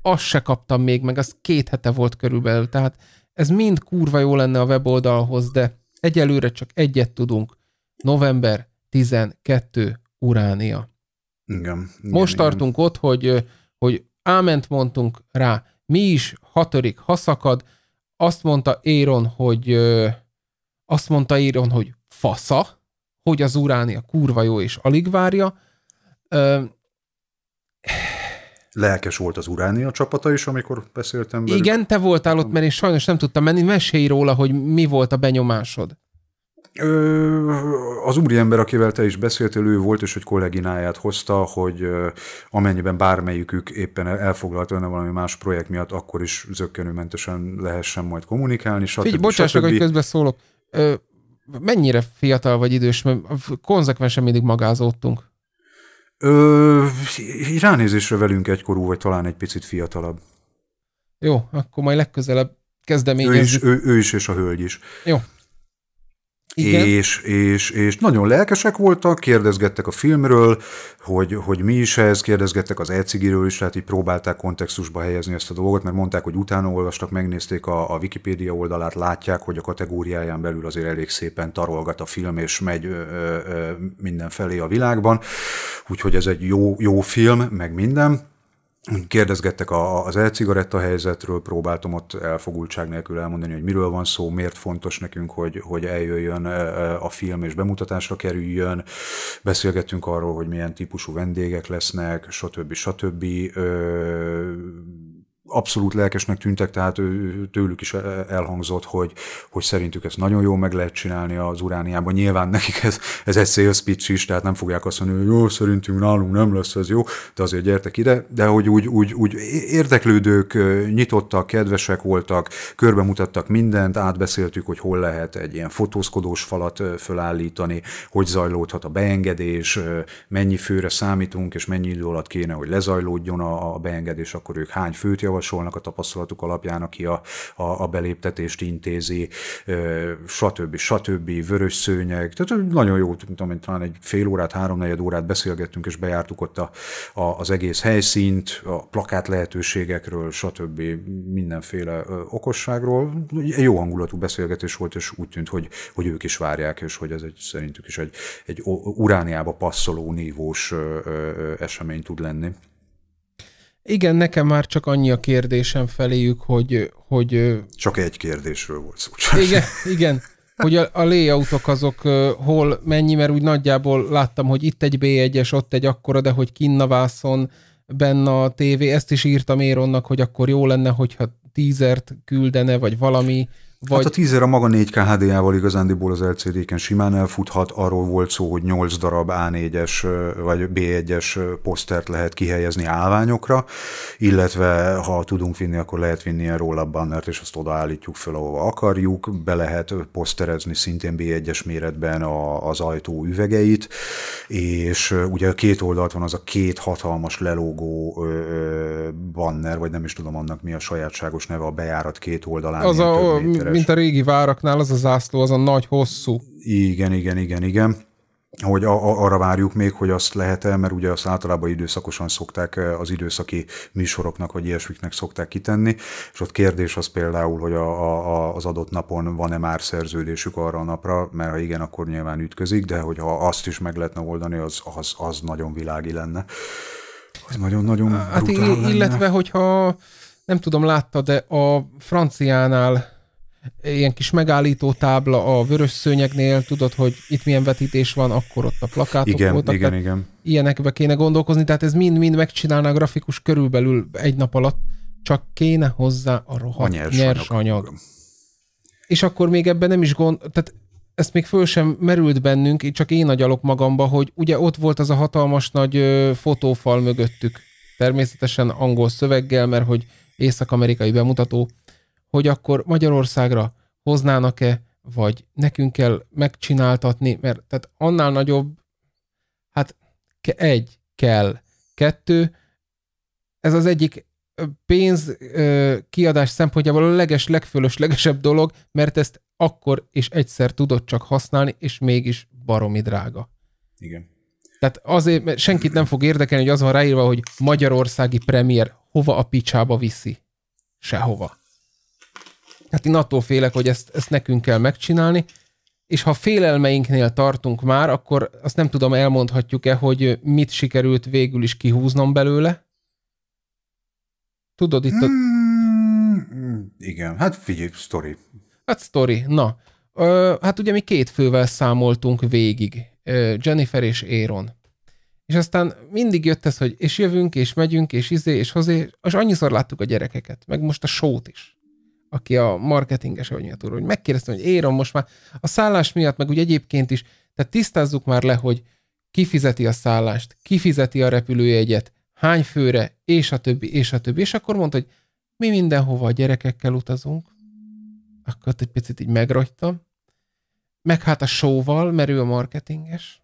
azt se kaptam még, meg az két hete volt körülbelül, tehát ez mind kurva jó lenne a weboldalhoz, de egyelőre csak egyet tudunk. November 12 Uránia. Igen. igen Most igen. tartunk ott, hogy, hogy áment mondtunk rá, mi is ha szakad. azt mondta Éron, hogy azt mondta Éron, hogy fasza, hogy az uránia kurva jó és alig várja. Ö, lelkes volt az Uránia csapata is, amikor beszéltem velük. Igen, te voltál ott, mert én sajnos nem tudtam menni. Mesélj róla, hogy mi volt a benyomásod. Ö, az úriember, akivel te is beszéltél, ő volt, és egy kollégináját hozta, hogy amennyiben bármelyikük éppen elfoglalt volna valami más projekt miatt, akkor is zöggenőmentesen lehessen majd kommunikálni, stb. Figy, bocsáss meg, hogy közben szólok. Ö, mennyire fiatal vagy idős, mert konzekvensen mindig magázódtunk. Ö, ránézésre velünk egykorú, vagy talán egy picit fiatalabb. Jó, akkor majd legközelebb kezdem Ő is, ő, ő is és a hölgy is. Jó, és, és, és nagyon lelkesek voltak, kérdezgettek a filmről, hogy, hogy mi is ez, kérdezgettek az elcigiről is, tehát így próbálták kontextusba helyezni ezt a dolgot, mert mondták, hogy utána olvastak, megnézték a, a Wikipédia oldalát, látják, hogy a kategóriáján belül azért elég szépen tarolgat a film, és megy ö, mindenfelé a világban, úgyhogy ez egy jó, jó film, meg minden. Kérdezgettek az e-cigaretta helyzetről, próbáltam ott elfogultság nélkül elmondani, hogy miről van szó, miért fontos nekünk, hogy, hogy eljöjjön e, e, a film és bemutatásra kerüljön. Beszélgettünk arról, hogy milyen típusú vendégek lesznek, stb. stb abszolút lelkesnek tűntek, tehát ő, tőlük is elhangzott, hogy, hogy szerintük ezt nagyon jól meg lehet csinálni az Urániában. Nyilván nekik ez, ez egy sales pitch is, tehát nem fogják azt mondani, hogy jó, szerintünk nálunk nem lesz ez jó, de azért gyertek ide, de hogy úgy, úgy, úgy érdeklődők, nyitottak, kedvesek voltak, körbe mutattak mindent, átbeszéltük, hogy hol lehet egy ilyen fotózkodós falat fölállítani, hogy zajlódhat a beengedés, mennyi főre számítunk, és mennyi idő alatt kéne, hogy lezajlódjon a, beengedés, akkor ők hány főt javasl- javasolnak a tapasztalatuk alapján, aki a, a, a beléptetést intézi, stb. stb. vörös szőnyeg. Tehát nagyon jó, tudom, amint talán egy fél órát, háromnegyed órát beszélgettünk, és bejártuk ott a, a, az egész helyszínt, a plakát lehetőségekről, stb. mindenféle okosságról. Jó hangulatú beszélgetés volt, és úgy tűnt, hogy, hogy ők is várják, és hogy ez egy, szerintük is egy, egy urániába passzoló nívós esemény tud lenni. Igen, nekem már csak annyi a kérdésem feléjük, hogy... hogy csak egy kérdésről volt szó. Csak. Igen, igen. Hogy a, a layoutok azok hol mennyi, mert úgy nagyjából láttam, hogy itt egy B1-es, ott egy akkora, de hogy kinnavászon benne a tévé. Ezt is írtam Éronnak, hogy akkor jó lenne, hogyha tízert küldene, vagy valami vagy... Hát a tízer a maga 4K HDA-val igazándiból az LCD-ken simán elfuthat, arról volt szó, hogy 8 darab A4-es vagy B1-es posztert lehet kihelyezni állványokra, illetve ha tudunk vinni, akkor lehet vinni a roll bannert, és azt odaállítjuk fel, ahova akarjuk, be lehet poszterezni szintén B1-es méretben a, az ajtó üvegeit, és ugye a két oldalt van az a két hatalmas lelógó banner, vagy nem is tudom annak mi a sajátságos neve, a bejárat két oldalán. Az a mint a régi váraknál, az a zászló, az a nagy, hosszú. Igen, igen, igen, igen hogy a, arra várjuk még, hogy azt lehet-e, mert ugye azt általában időszakosan szokták eh, az időszaki műsoroknak, vagy ilyesmiknek szokták kitenni, és ott kérdés az például, hogy a, a, az adott napon van-e már szerződésük arra a napra, mert ha igen, akkor nyilván ütközik, de hogyha azt is meg lehetne oldani, az, az, az nagyon világi lenne. Az nagyon-nagyon Hát lenne. illetve, hogyha nem tudom, látta, de a franciánál ilyen kis megállító tábla a vörös szőnyegnél, tudod, hogy itt milyen vetítés van, akkor ott a plakátok igen, voltak. Igen, igen. Ilyenekbe kéne gondolkozni, tehát ez mind-mind megcsinálná a grafikus körülbelül egy nap alatt, csak kéne hozzá a rohadt a nyers, nyers anyag. anyag. És akkor még ebben nem is gond, tehát ezt még föl sem merült bennünk, csak én agyalok magamba, hogy ugye ott volt az a hatalmas nagy fotófal mögöttük, természetesen angol szöveggel, mert hogy észak-amerikai bemutató, hogy akkor Magyarországra hoznának-e, vagy nekünk kell megcsináltatni, mert tehát annál nagyobb, hát egy kell, kettő, ez az egyik pénz ö, kiadás szempontjából a leges, legfölöslegesebb dolog, mert ezt akkor és egyszer tudod csak használni, és mégis baromi drága. Igen. Tehát azért, mert senkit nem fog érdekelni, hogy az van ráírva, hogy magyarországi premier hova a picsába viszi. Sehova. Hát én attól félek, hogy ezt, ezt nekünk kell megcsinálni, és ha félelmeinknél tartunk már, akkor azt nem tudom, elmondhatjuk-e, hogy mit sikerült végül is kihúznom belőle? Tudod, itt a... Hmm, igen, hát figyelj, sztori. Hát sztori, na. Ö, hát ugye mi két fővel számoltunk végig, Jennifer és Aaron. És aztán mindig jött ez, hogy és jövünk, és megyünk, és izé, és hozé, és annyiszor láttuk a gyerekeket, meg most a sót is aki a marketinges, ahogy miatt úr, hogy megkérdeztem, hogy érom most már a szállás miatt, meg úgy egyébként is, tehát tisztázzuk már le, hogy ki fizeti a szállást, ki fizeti a repülőjegyet, hány főre, és a többi, és a többi. És akkor mondta, hogy mi mindenhova a gyerekekkel utazunk. Akkor egy picit így megrogytam, Meg hát a showval, mert ő a marketinges.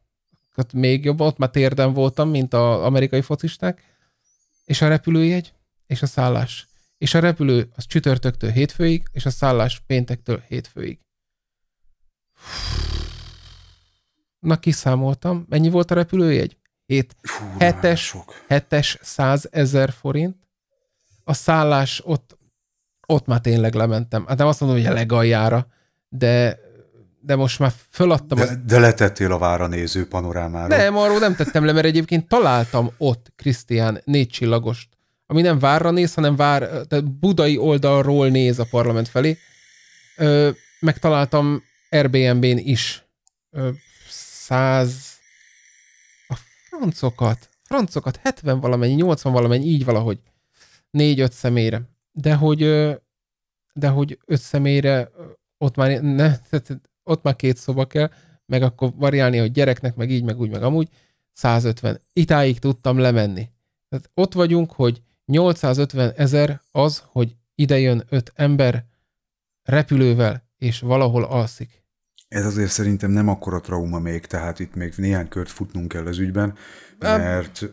Akkor még jobb, ott már térden voltam, mint az amerikai focisták. És a repülőjegy, és a szállás és a repülő az csütörtöktől hétfőig, és a szállás péntektől hétfőig. Na, kiszámoltam. Mennyi volt a repülőjegy? Hét. 7 Hetes sok. Hetes 100 ezer forint. A szállás ott, ott már tényleg lementem. Hát nem azt mondom, hogy a legaljára, de de most már föladtam. De, az... de letettél a vára néző panorámára. Nem, arról nem tettem le, mert egyébként találtam ott, Krisztián, négy csillagost ami nem várra néz, hanem vár, tehát budai oldalról néz a parlament felé. Ö, megtaláltam Airbnb-n is ö, száz a francokat, francokat 70 valamennyi, 80 valamennyi, így valahogy. négy öt személyre. De hogy, de hogy öt személyre ott már, ne, <laughs> ott már két szoba kell, meg akkor variálni, hogy gyereknek, meg így, meg úgy, meg amúgy, 150. Itáig tudtam lemenni. Tehát ott vagyunk, hogy 850 ezer az, hogy idejön öt ember repülővel, és valahol alszik. Ez azért szerintem nem akkora trauma még, tehát itt még néhány kört futnunk kell az ügyben, mert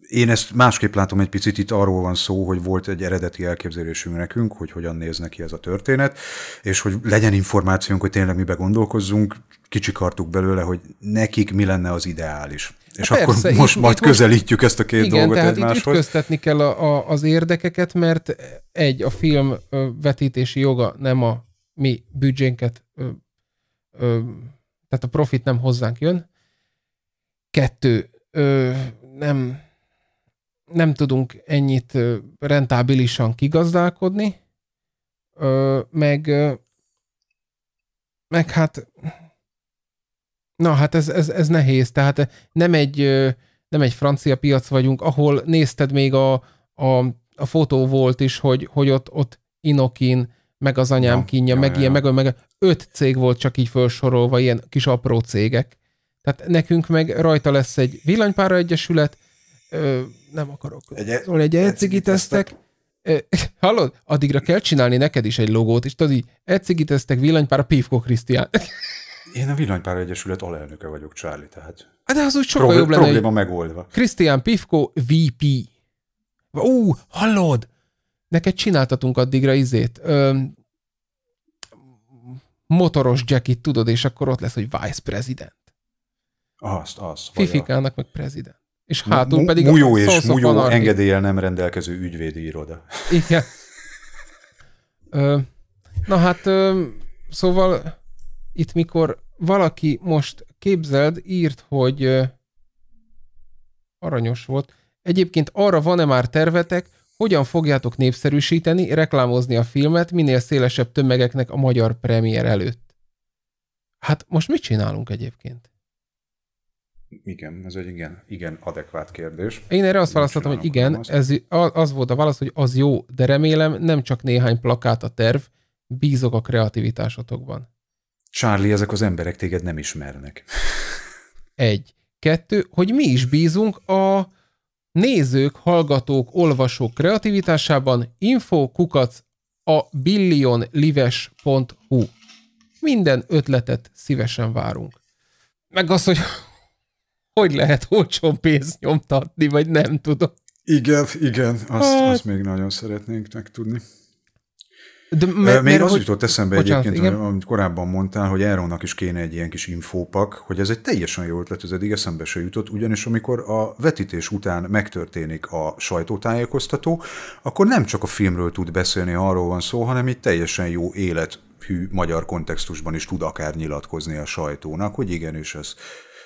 én ezt másképp látom egy picit, itt arról van szó, hogy volt egy eredeti elképzelésünk nekünk, hogy hogyan néz neki ez a történet, és hogy legyen információnk, hogy tényleg mibe gondolkozzunk, kicsikartuk belőle, hogy nekik mi lenne az ideális. És hát Persze, akkor most itt, majd itt közelítjük most, ezt a két igen, dolgot tehát egymáshoz. Itt köztetni kell a, a, az érdekeket, mert egy, a film vetítési joga nem a mi büdzsénket, ö, ö, tehát a profit nem hozzánk jön. Kettő, ö, nem, nem tudunk ennyit rentábilisan kigazdálkodni, ö, meg, ö, meg hát Na hát ez, ez, ez nehéz, tehát nem egy, nem egy francia piac vagyunk, ahol nézted még a, a, a fotó volt is, hogy, hogy ott, ott Inokin, meg az anyám ja, kínja, ja, meg ja, ilyen, ja. meg, meg öt cég volt csak így felsorolva, ilyen kis apró cégek. Tehát nekünk meg rajta lesz egy villanypára egyesület, ö, nem akarok egy, e- szólni, egy elcigiteztek, <laughs> hallod, addigra kell csinálni neked is egy logót, és tudod így, elcigiteztek villanypára, pívko Krisztián. <laughs> Én a Villanypár Egyesület alelnöke vagyok, Charlie, tehát. Hát de az úgy sokkal jobb lenne. Probléma megoldva. Krisztián Pivko, VP. Ú, hallod? Neked csináltatunk addigra izét. motoros jacket, tudod, és akkor ott lesz, hogy vice president. Azt, azt. Fifikának a... meg President. És hátul pedig a Mújó és Mújó engedéllyel nem rendelkező ügyvédi iroda. Igen. <laughs> Ö, na hát, ö, szóval itt mikor valaki most képzeld, írt, hogy aranyos volt. Egyébként arra van-e már tervetek, hogyan fogjátok népszerűsíteni, reklámozni a filmet minél szélesebb tömegeknek a magyar premier előtt? Hát most mit csinálunk egyébként? Igen, ez egy igen, igen adekvát kérdés. Én erre azt választottam, hogy igen, ez, az volt a válasz, hogy az jó, de remélem nem csak néhány plakát a terv, bízok a kreativitásotokban. Charlie, ezek az emberek téged nem ismernek. Egy. Kettő, hogy mi is bízunk a nézők, hallgatók, olvasók kreativitásában infokukac a billionlives.hu. Minden ötletet szívesen várunk. Meg az, hogy hogy lehet olcsón pénzt nyomtatni, vagy nem tudom. Igen, igen, azt, hát... azt még nagyon szeretnénk megtudni. De m- Még mert az hogy... jutott eszembe Bocsánat, egyébként, igen? amit korábban mondtál, hogy Elronnak is kéne egy ilyen kis infópak, hogy ez egy teljesen jó ötlet, ez eddig eszembe se jutott, ugyanis amikor a vetítés után megtörténik a sajtótájékoztató, akkor nem csak a filmről tud beszélni, arról van szó, hanem itt teljesen jó élet hű magyar kontextusban is tud akár nyilatkozni a sajtónak, hogy igen, és ez,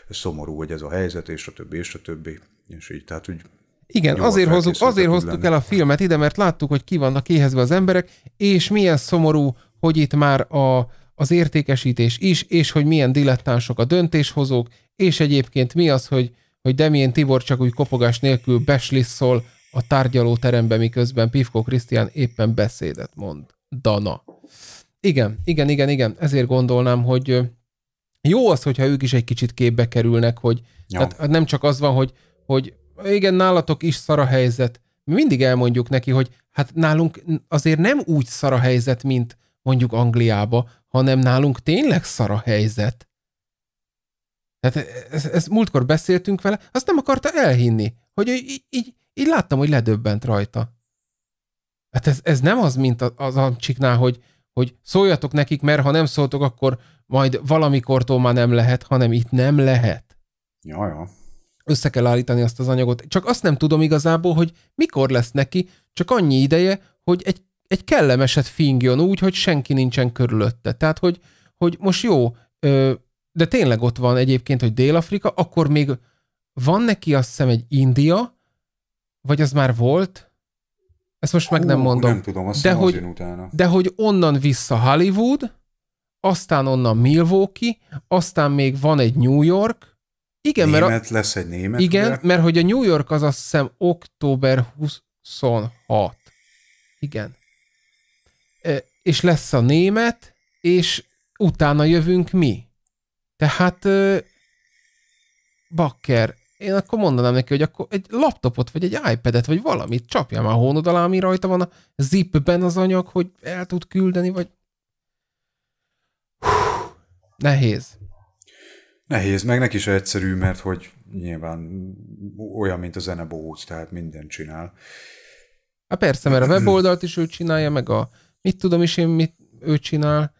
ez szomorú, hogy ez a helyzet, és a többi, és a többi. És így, tehát úgy igen, azért, hát hozzuk, azért hoztuk el a filmet ide, mert láttuk, hogy ki vannak éhezve az emberek, és milyen szomorú, hogy itt már a, az értékesítés is, és hogy milyen dilettánsok a döntéshozók, és egyébként mi az, hogy, hogy Demién Tibor csak úgy kopogás nélkül beslisszol a tárgyalóterembe, miközben Pivko Krisztián éppen beszédet mond. Dana. Igen, igen, igen, igen. Ezért gondolnám, hogy jó az, hogyha ők is egy kicsit képbe kerülnek, hogy ja. tehát nem csak az van, hogy, hogy igen, nálatok is szar a helyzet. Mi mindig elmondjuk neki, hogy hát nálunk azért nem úgy szar a helyzet, mint mondjuk Angliába, hanem nálunk tényleg szar a helyzet. Tehát ezt, e- ezt múltkor beszéltünk vele, azt nem akarta elhinni, hogy így, így, így láttam, hogy ledöbbent rajta. Hát ez, ez nem az, mint az amcsiknál, hogy, hogy szóljatok nekik, mert ha nem szóltok, akkor majd valamikortól már nem lehet, hanem itt nem lehet. Jaj, össze kell állítani azt az anyagot. Csak azt nem tudom igazából, hogy mikor lesz neki, csak annyi ideje, hogy egy, egy kellemeset fingjon úgy, hogy senki nincsen körülötte. Tehát, hogy, hogy most jó, de tényleg ott van egyébként, hogy Dél-Afrika, akkor még van neki azt hiszem egy India, vagy az már volt? Ezt most meg Hú, nem mondom. Nem tudom, azt de hogy, utána. De hogy onnan vissza Hollywood, aztán onnan Milwaukee, aztán még van egy New York, igen, német mert a, lesz egy német. Igen, ugye? mert hogy a New York az azt hiszem október 26. Igen. E, és lesz a német, és utána jövünk mi. Tehát e, bakker, én akkor mondanám neki, hogy akkor egy laptopot, vagy egy iPad-et, vagy valamit csapja már a hónod alá, ami rajta van a zipben az anyag, hogy el tud küldeni, vagy... Hú, nehéz. Nehéz, meg neki is egyszerű, mert hogy nyilván olyan, mint a zenebohóc, tehát minden csinál. Hát persze, mert a weboldalt is ő csinálja, meg a mit tudom is én, mit ő csinál,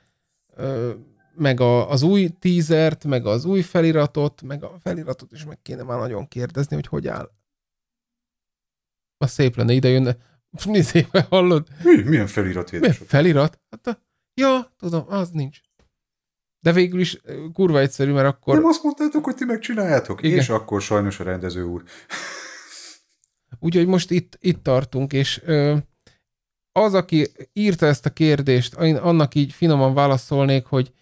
meg a, az új tízert, meg az új feliratot, meg a feliratot is meg kéne már nagyon kérdezni, hogy hogy áll. A szép lenne, ide jönne. Nézzébe <laughs> hallod? Mi, milyen felirat? Milyen felirat? Hát a, ja, tudom, az nincs. De végül is kurva egyszerű, mert akkor... Nem azt mondtátok, hogy ti megcsináljátok, Igen. és akkor sajnos a rendező úr. <laughs> Úgyhogy most itt, itt tartunk, és ö, az, aki írta ezt a kérdést, én annak így finoman válaszolnék, hogy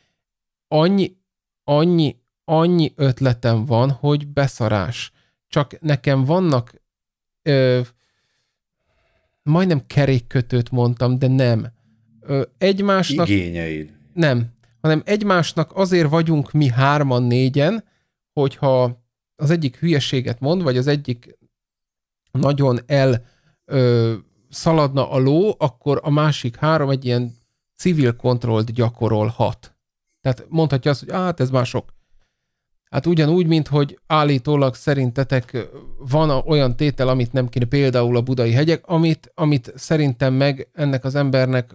annyi, annyi, annyi ötletem van, hogy beszarás. Csak nekem vannak ö, majdnem kerékkötőt mondtam, de nem. Ö, egymásnak... Igényeid. Nem, hanem egymásnak azért vagyunk mi hárman, négyen, hogyha az egyik hülyeséget mond, vagy az egyik nagyon el ö, szaladna a ló, akkor a másik három egy ilyen civil kontrollt gyakorolhat. Tehát mondhatja azt, hogy hát ez mások. Hát ugyanúgy, mint hogy állítólag szerintetek van olyan tétel, amit nem kéne, például a budai hegyek, amit, amit szerintem meg ennek az embernek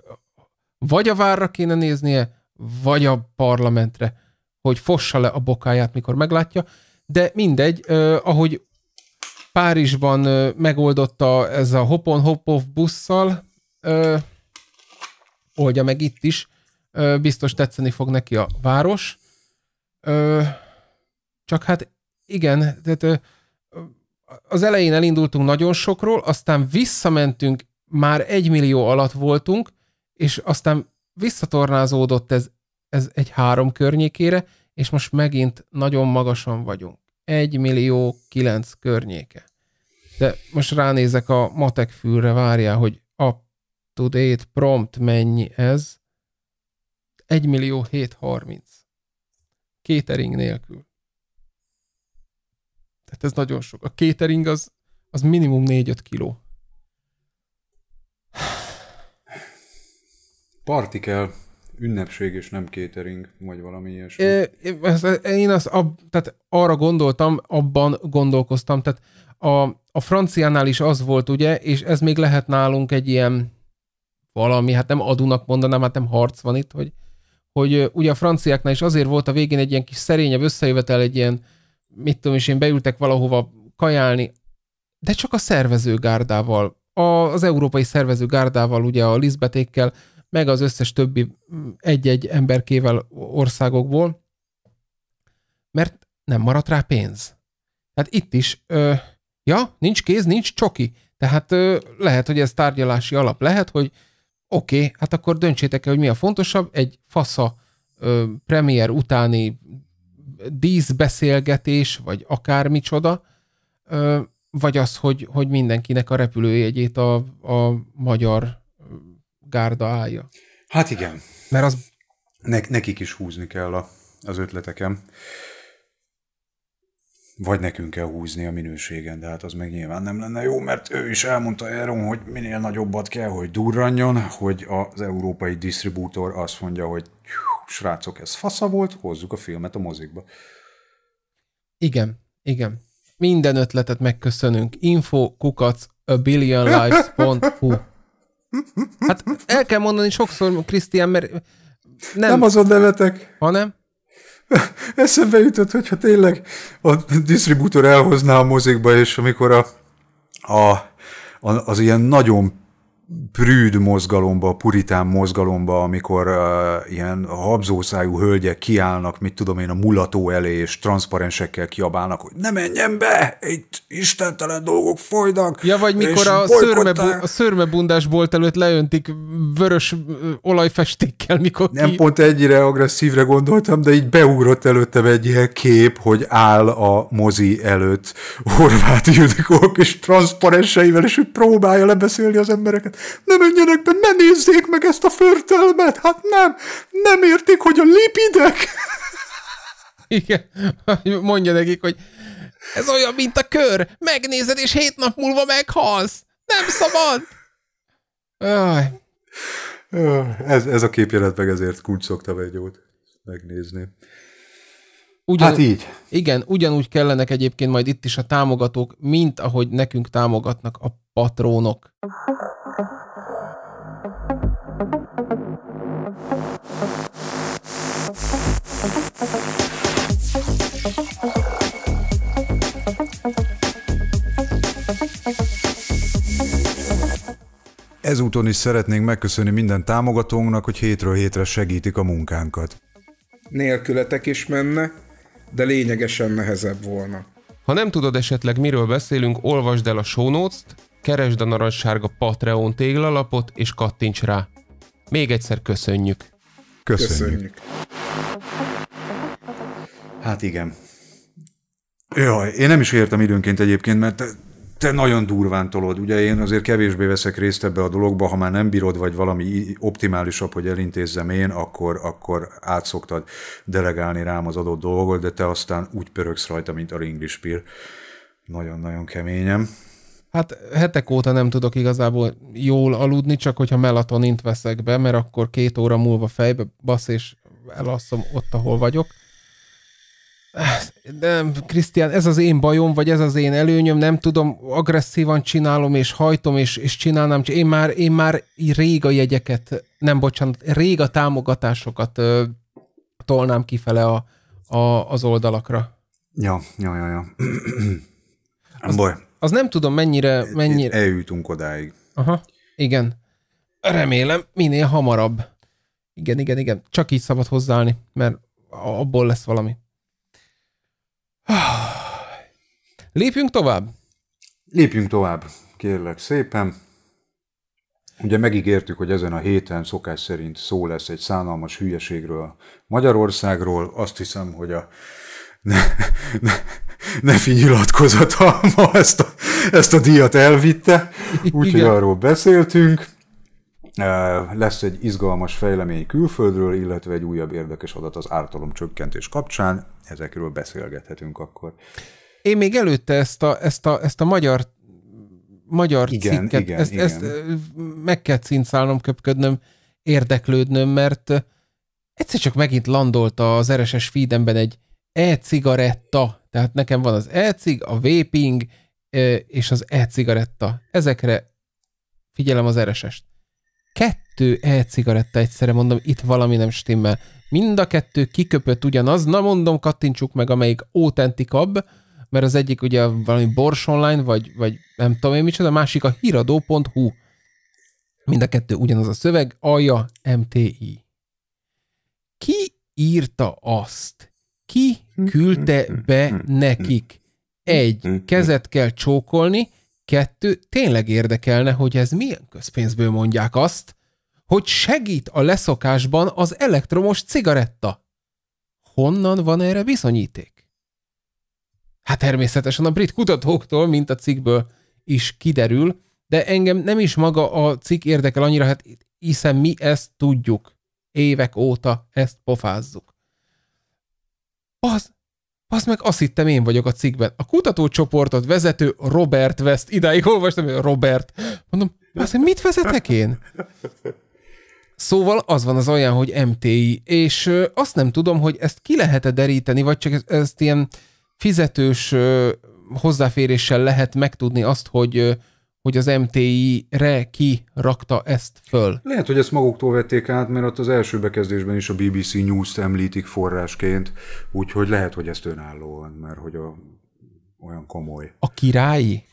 vagy a várra kéne néznie, vagy a parlamentre, hogy fossa le a bokáját, mikor meglátja, de mindegy, eh, ahogy Párizsban eh, megoldotta ez a hopon hop busszal, eh, oldja meg itt is, eh, biztos tetszeni fog neki a város. Eh, csak hát igen, tehát eh, az elején elindultunk nagyon sokról, aztán visszamentünk, már egy millió alatt voltunk, és aztán visszatornázódott ez, ez egy három környékére, és most megint nagyon magasan vagyunk. 1 millió 9 környéke. De most ránézek a matek fülre, várjál, hogy up to date prompt mennyi ez. 1 millió 730. Kétering nélkül. Tehát ez nagyon sok. A kétering az, az minimum 4-5 kiló kell, ünnepség és nem kétering, vagy valami ilyesmi. én azt, ab, tehát arra gondoltam, abban gondolkoztam, tehát a, a franciánál is az volt, ugye, és ez még lehet nálunk egy ilyen valami, hát nem adunak mondanám, hát nem harc van itt, hogy, hogy ugye a franciáknál is azért volt a végén egy ilyen kis szerényebb összejövetel, egy ilyen, mit tudom is én, beültek valahova kajálni, de csak a szervezőgárdával, a, az európai szervezőgárdával, ugye a Lisbetékkel, meg az összes többi mm, egy-egy emberkével országokból, mert nem maradt rá pénz. Tehát itt is, ö, ja, nincs kéz, nincs csoki. Tehát ö, lehet, hogy ez tárgyalási alap, lehet, hogy oké, okay, hát akkor döntsétek el, hogy mi a fontosabb, egy fasza ö, premier utáni díszbeszélgetés, vagy akármicsoda, ö, vagy az, hogy, hogy mindenkinek a repülőjegyét a, a magyar gárda állja. Hát igen. Mert az... Ne, nekik is húzni kell a, az ötletekem. Vagy nekünk kell húzni a minőségen, de hát az meg nyilván nem lenne jó, mert ő is elmondta Aaron, hogy minél nagyobbat kell, hogy durranjon, hogy az európai disztribútor azt mondja, hogy srácok, ez fasza volt, hozzuk a filmet a mozikba. Igen, igen. Minden ötletet megköszönünk. Info kukac a lives. Hát el kell mondani sokszor, Krisztián, mert nem... Nem azon nevetek. Hanem? Eszembe jutott, hogyha tényleg a disztribútor elhozná a mozikba, és amikor a, a, az ilyen nagyon prűd mozgalomba, puritán mozgalomba, amikor uh, ilyen habzószájú hölgyek kiállnak, mit tudom én, a mulató elé, és transzparensekkel kiabálnak, hogy ne menjen be, itt istentelen dolgok folynak. Ja, vagy mikor a, szörme, a szörmebundás bolt előtt leöntik vörös olajfestékkel, mikor Nem ki... pont egyre agresszívre gondoltam, de így beugrott előttem egy ilyen kép, hogy áll a mozi előtt Horváth Ildikók és transzparenseivel, és hogy próbálja lebeszélni az embereket. Ne menjenek be, ne nézzék meg ezt a förtelmet! Hát nem! Nem értik, hogy a lipidek! <laughs> Igen, <laughs> mondja nekik, hogy ez olyan, mint a kör. Megnézed, és hét nap múlva meghalsz. Nem szabad! Aj. Ez, ez a képjelet meg ezért kulcs szoktam egy jót megnézni. Ugyan, hát így. Igen, ugyanúgy kellenek egyébként majd itt is a támogatók, mint ahogy nekünk támogatnak a patrónok. Ezúton is szeretnénk megköszönni minden támogatónknak, hogy hétről hétre segítik a munkánkat. Nélkületek is menne, de lényegesen nehezebb volna. Ha nem tudod esetleg miről beszélünk, olvasd el a show notes-t, keresd a narancssárga Patreon téglalapot és kattints rá. Még egyszer köszönjük. Köszönjük. köszönjük. Hát igen. Jaj, én nem is értem időnként egyébként, mert te nagyon durván tolod. Ugye én azért kevésbé veszek részt ebbe a dologba, ha már nem bírod, vagy valami optimálisabb, hogy elintézzem én, akkor, akkor átszoktad delegálni rám az adott dolgot, de te aztán úgy pöröksz rajta, mint a ringlispír. Nagyon-nagyon keményem. Hát hetek óta nem tudok igazából jól aludni, csak hogyha melatonint veszek be, mert akkor két óra múlva fejbe basz, és elasszom ott, ahol vagyok nem, Krisztián, ez az én bajom, vagy ez az én előnyöm, nem tudom, agresszívan csinálom, és hajtom, és, és csinálnám, én már, én már rég a jegyeket, nem bocsánat, rég a támogatásokat ö, tolnám kifele a, a, az oldalakra. Ja, ja, ja, ja. <clears throat> az, Boy. az nem tudom, mennyire... mennyire... E- eljutunk odáig. Aha, igen. Remélem, minél hamarabb. Igen, igen, igen. Csak így szabad hozzáállni, mert abból lesz valami. <sighs> Lépjünk tovább? Lépjünk tovább, kérlek szépen. Ugye megígértük, hogy ezen a héten szokás szerint szó lesz egy szánalmas hülyeségről Magyarországról. Azt hiszem, hogy a <laughs> ne, ne, ne finyilatkozatalma ezt a, ezt a díjat elvitte, úgyhogy arról beszéltünk. Lesz egy izgalmas fejlemény külföldről, illetve egy újabb érdekes adat az ártalom csökkentés kapcsán. Ezekről beszélgethetünk akkor. Én még előtte ezt a, ezt a, ezt a magyar magyar igen, cikket, igen, ezt, igen. ezt meg kell cincálnom, köpködnöm, érdeklődnöm, mert egyszer csak megint landolt az RSS feedemben egy e-cigaretta, tehát nekem van az e-cig, a vaping és az e-cigaretta. Ezekre figyelem az RSS-t kettő e-cigaretta egyszerre, mondom, itt valami nem stimmel. Mind a kettő kiköpött ugyanaz, na mondom, kattintsuk meg, amelyik autentikabb, mert az egyik ugye valami Bors Online, vagy, vagy nem tudom én micsoda, a másik a híradó.hu. Mind a kettő ugyanaz a szöveg, alja MTI. Ki írta azt? Ki küldte be nekik? Egy, kezet kell csókolni, Kettő, tényleg érdekelne, hogy ez milyen közpénzből mondják azt, hogy segít a leszokásban az elektromos cigaretta. Honnan van erre bizonyíték? Hát természetesen a brit kutatóktól, mint a cikkből is kiderül, de engem nem is maga a cikk érdekel annyira, hát hiszen mi ezt tudjuk. Évek óta ezt pofázzuk. Az, azt meg azt hittem én vagyok a cikkben. A kutatócsoportot vezető Robert West. Idáig olvastam, hogy Robert. Mondom, azt mit vezetek én? Szóval az van az olyan, hogy MTI, és azt nem tudom, hogy ezt ki lehet-e deríteni, vagy csak ezt, ezt ilyen fizetős hozzáféréssel lehet megtudni azt, hogy ö, hogy az MTI-re ki rakta ezt föl. Lehet, hogy ezt maguktól vették át, mert ott az első bekezdésben is a BBC News-t említik forrásként, úgyhogy lehet, hogy ezt önállóan, mert hogy a, olyan komoly. A királyi?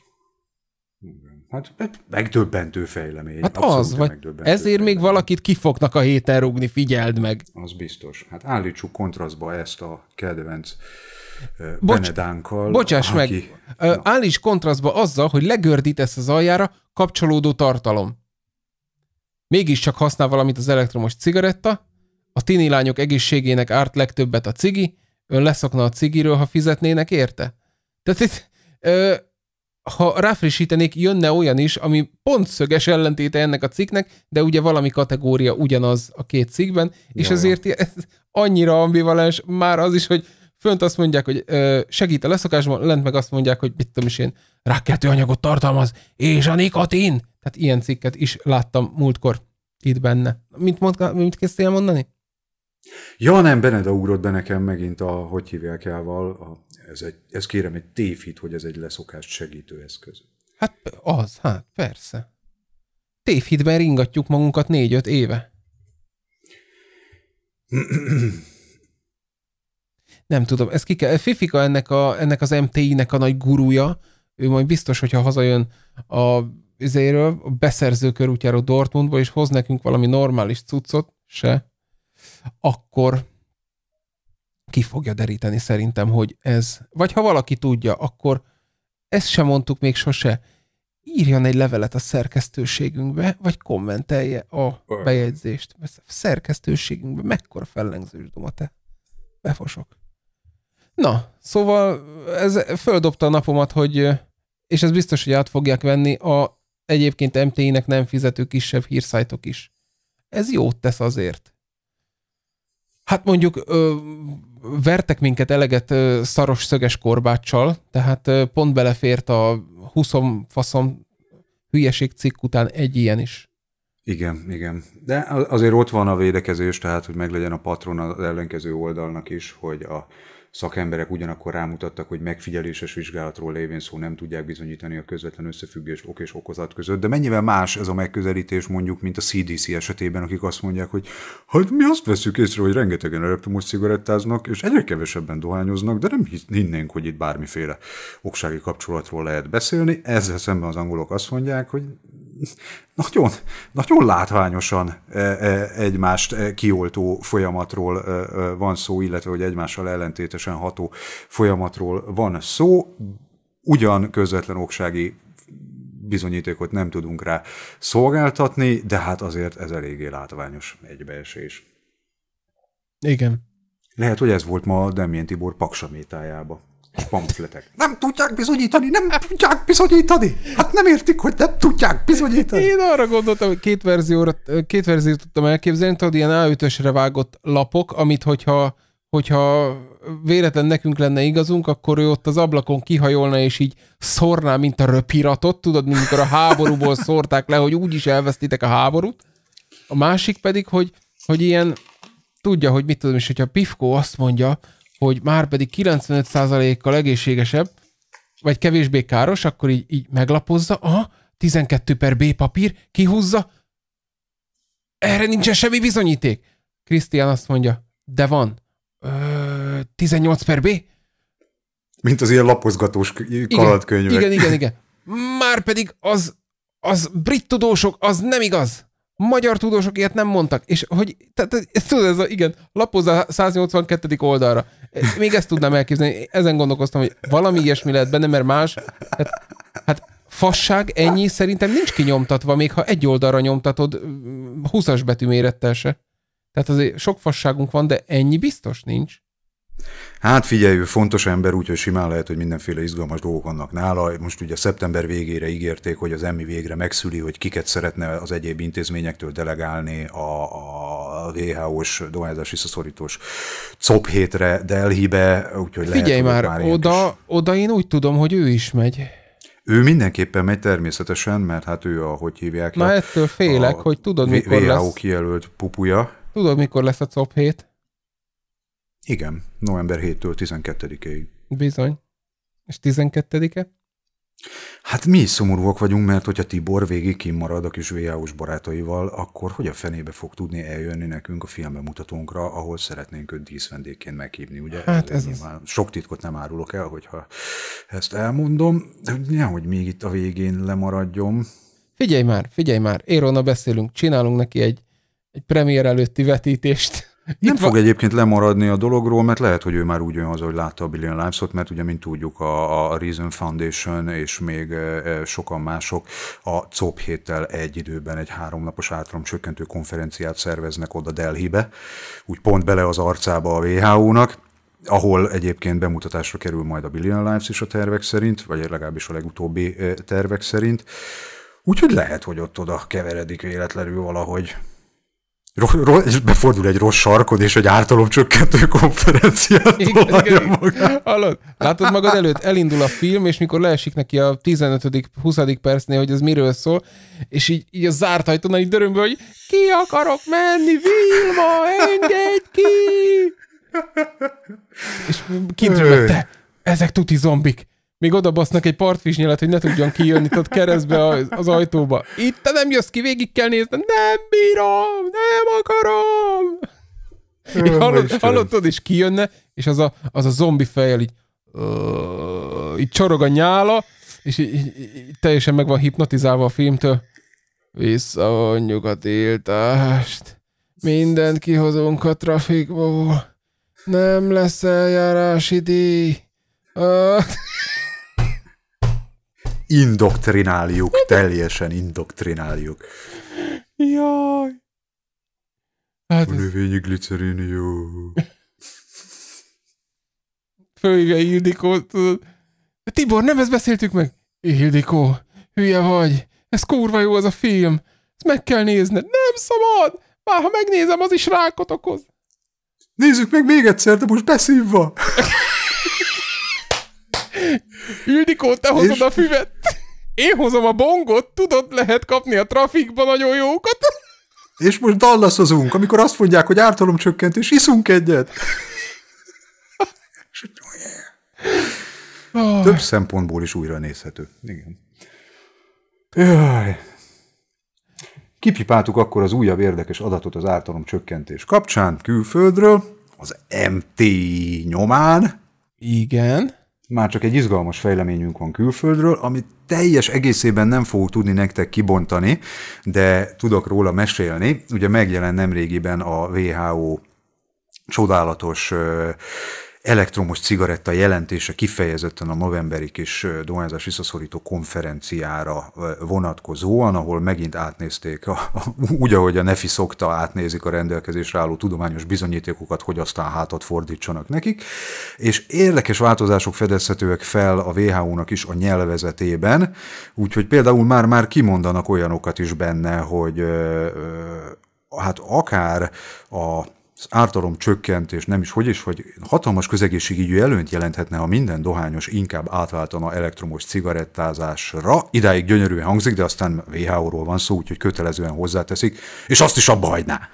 Hát, hát megdöbbentő fejlemény. Hát az, vagy ezért fejlemény. még valakit kifognak a héten rúgni, figyeld meg. Az biztos. Hát állítsuk kontrasztba ezt a kedvenc Bocs, Benedánkkal. Bocsáss aki, meg, áll is kontrasztba azzal, hogy legördítesz az aljára kapcsolódó tartalom. Mégiscsak használ valamit az elektromos cigaretta, a tini lányok egészségének árt legtöbbet a cigi, ön leszokna a cigiről, ha fizetnének érte. Tehát itt, ö, ha ráfrissítenék, jönne olyan is, ami pont szöges ellentéte ennek a cikknek, de ugye valami kategória ugyanaz a két cikkben, és Jaj. ezért ez annyira ambivalens már az is, hogy Fönt azt mondják, hogy ö, segít a leszokásban, lent meg azt mondják, hogy mit tudom is én, rákkeltő anyagot tartalmaz, és a nikotin. Tehát ilyen cikket is láttam múltkor itt benne. Mit, mond, mit kezdtél mondani? Ja, nem, Beneda ugrott be nekem megint a hogy hívják elval. A, ez, egy, ez kérem egy tévhit, hogy ez egy leszokást segítő eszköz. Hát az, hát persze. Tévhitben ringatjuk magunkat négy-öt éve. <clears throat> nem tudom, ez ki kell. Fifika ennek, a, ennek az MTI-nek a nagy gurúja, ő majd biztos, hogyha hazajön a üzéről, a beszerzőkör útjáról Dortmundba, és hoz nekünk valami normális cuccot, se, akkor ki fogja deríteni szerintem, hogy ez, vagy ha valaki tudja, akkor ezt sem mondtuk még sose, írjon egy levelet a szerkesztőségünkbe, vagy kommentelje a bejegyzést. A szerkesztőségünkbe mekkora fellengzős duma te. Befosok. Na, szóval ez földobta a napomat, hogy, és ez biztos, hogy át fogják venni, a egyébként MTI-nek nem fizető kisebb hírszájtok is. Ez jót tesz azért. Hát mondjuk ö, vertek minket eleget ö, szaros szöges korbáccsal, tehát ö, pont belefért a 20 faszom hülyeség cikk után egy ilyen is. Igen, igen. De azért ott van a védekezés, tehát hogy meglegyen a patron az ellenkező oldalnak is, hogy a Szakemberek ugyanakkor rámutattak, hogy megfigyeléses vizsgálatról lévén szó nem tudják bizonyítani a közvetlen összefüggés, ok és okozat között, de mennyivel más ez a megközelítés mondjuk, mint a CDC esetében, akik azt mondják, hogy hát mi azt veszük észre, hogy rengetegen elektromos cigarettáznak, és egyre kevesebben dohányoznak, de nem hinnénk, hogy itt bármiféle oksági kapcsolatról lehet beszélni. Ezzel szemben az angolok azt mondják, hogy nagyon, nagyon látványosan e, e, egymást e, kioltó folyamatról van szó, illetve hogy egymással ellentétesen ható folyamatról van szó, ugyan közvetlen oksági bizonyítékot nem tudunk rá szolgáltatni, de hát azért ez eléggé látványos egybeesés. Igen. Lehet, hogy ez volt ma Demjén Tibor paksamétájába pamfletek. Nem tudják bizonyítani, nem tudják bizonyítani. Hát nem értik, hogy nem tudják bizonyítani. Én arra gondoltam, hogy két verzióra, két verziót tudtam elképzelni, tudod, ilyen a vágott lapok, amit hogyha hogyha véletlen nekünk lenne igazunk, akkor ő ott az ablakon kihajolna, és így szorná, mint a röpiratot, tudod, mint amikor a háborúból szórták le, hogy úgy is elvesztitek a háborút. A másik pedig, hogy, hogy ilyen tudja, hogy mit tudom, és hogyha Pifko azt mondja, hogy már pedig 95%-kal egészségesebb, vagy kevésbé káros, akkor így, így meglapozza, a 12 per B papír, kihúzza, erre nincsen semmi bizonyíték. Krisztián azt mondja, de van. Ö, 18 per B? Mint az ilyen lapozgatós kalandkönyvek. Igen, igen, igen. igen. Már pedig az, az brit tudósok, az nem igaz magyar tudósok ilyet nem mondtak. És hogy, tehát tudod, ez a, igen, lapozza 182. oldalra. Még ezt tudnám elképzelni. Ezen gondolkoztam, hogy valami ilyesmi lehet benne, mert más, hát, hát fasság ennyi szerintem nincs kinyomtatva, még ha egy oldalra nyomtatod 20-as mm, mérettel se. Tehát azért sok fasságunk van, de ennyi biztos nincs. Hát figyelj, ő fontos ember, úgyhogy simán lehet, hogy mindenféle izgalmas dolgok vannak nála. Most ugye szeptember végére ígérték, hogy az emmi végre megszüli, hogy kiket szeretne az egyéb intézményektől delegálni a, a WHO-s e dohányzási szaszorítós COP hétre Delhibe, úgyhogy Figyelj lehet, már, már oda, is. oda én úgy tudom, hogy ő is megy. Ő mindenképpen megy természetesen, mert hát ő a, hogy hívják? Na ettől félek, a, hogy tudod, mikor WHO lesz. kijelölt pupuja. Tudod, mikor lesz a COP hét? Igen, november 7-től 12-ig. Bizony. És 12-e? Hát mi is szomorúak vagyunk, mert hogyha Tibor végig kimarad a kis vho barátaival, akkor hogy a fenébe fog tudni eljönni nekünk a filmbemutatónkra, ahol szeretnénk őt díszvendégként meghívni, ugye? Hát ez, ez az... Sok titkot nem árulok el, hogyha ezt elmondom, de nehogy még itt a végén lemaradjon. Figyelj már, figyelj már, Érona beszélünk, csinálunk neki egy, egy premier előtti vetítést. Itt nem van... fog egyébként lemaradni a dologról, mert lehet, hogy ő már úgy olyan az, hogy látta a Billion Lives-ot, mert ugye, mint tudjuk, a, a Reason Foundation és még e, e, sokan mások a COP héttel egy időben egy háromnapos csökkentő konferenciát szerveznek oda Delhibe, úgy pont bele az arcába a WHO-nak, ahol egyébként bemutatásra kerül majd a Billion Lives is a tervek szerint, vagy legalábbis a legutóbbi e, tervek szerint. Úgyhogy lehet, hogy ott oda keveredik véletlenül valahogy ro- ro- és befordul egy rossz sarkod és egy ártalomcsökkentő konferenciát igen, igen, Hallod? Látod magad előtt? Elindul a film, és mikor leesik neki a 15.-20. percnél, hogy ez miről szól, és így, így a zárt ajtónál így dörömből, hogy ki akarok menni, Vilma, engedj ki! És kint te, ezek tuti zombik még odabasznak egy partvizsnyelet, hogy ne tudjon kijönni, tudod, keresztbe az, ajtóba. Itt te nem jössz ki, végig kell nézni. Nem bírom, nem akarom. Én hallott, hallottad, és kijönne, és az a, az a zombi fejjel így, uh, így csorog a nyála, és így, így, így teljesen meg van hipnotizálva a filmtől. Visszavonjuk a tiltást. Mindent kihozunk a trafikból. Nem lesz eljárási díj. Uh, Indoktrináljuk, teljesen indoktrináljuk. Jaj. Hát a növényi glicerin jó. Fölhívja Ildikó. Tibor, nem ezt beszéltük meg? Ildikó, hülye vagy. Ez kurva jó az a film. Ezt meg kell nézned. Nem szabad! Már ha megnézem, az is rákot okoz. Nézzük meg még egyszer, de most beszívva. <laughs> Ildikó, te hozod és... a füvet. Én hozom a bongot, tudod, lehet kapni a trafikban nagyon jókat. És most dallaszozunk, amikor azt mondják, hogy és iszunk egyet. Oh, ah. Több szempontból is újra nézhető. Igen. Jaj. Kipipáltuk akkor az újabb érdekes adatot az ártalom csökkentés kapcsán külföldről, az MT nyomán. Igen már csak egy izgalmas fejleményünk van külföldről, amit teljes egészében nem fogok tudni nektek kibontani, de tudok róla mesélni. Ugye megjelent nemrégiben a WHO csodálatos elektromos cigaretta jelentése kifejezetten a novemberi kis dohányzás visszaszorító konferenciára vonatkozóan, ahol megint átnézték, a, úgy ahogy a NEFI szokta, átnézik a rendelkezésre álló tudományos bizonyítékokat, hogy aztán hátat fordítsanak nekik, és érdekes változások fedezhetőek fel a WHO-nak is a nyelvezetében, úgyhogy például már-már kimondanak olyanokat is benne, hogy hát akár a az ártalom és nem is hogy is, hogy hatalmas közegészségügyi előnyt jelenthetne, ha minden dohányos inkább átváltana elektromos cigarettázásra. Idáig gyönyörűen hangzik, de aztán WHO-ról van szó, úgyhogy kötelezően hozzáteszik, és azt is abba hagyná.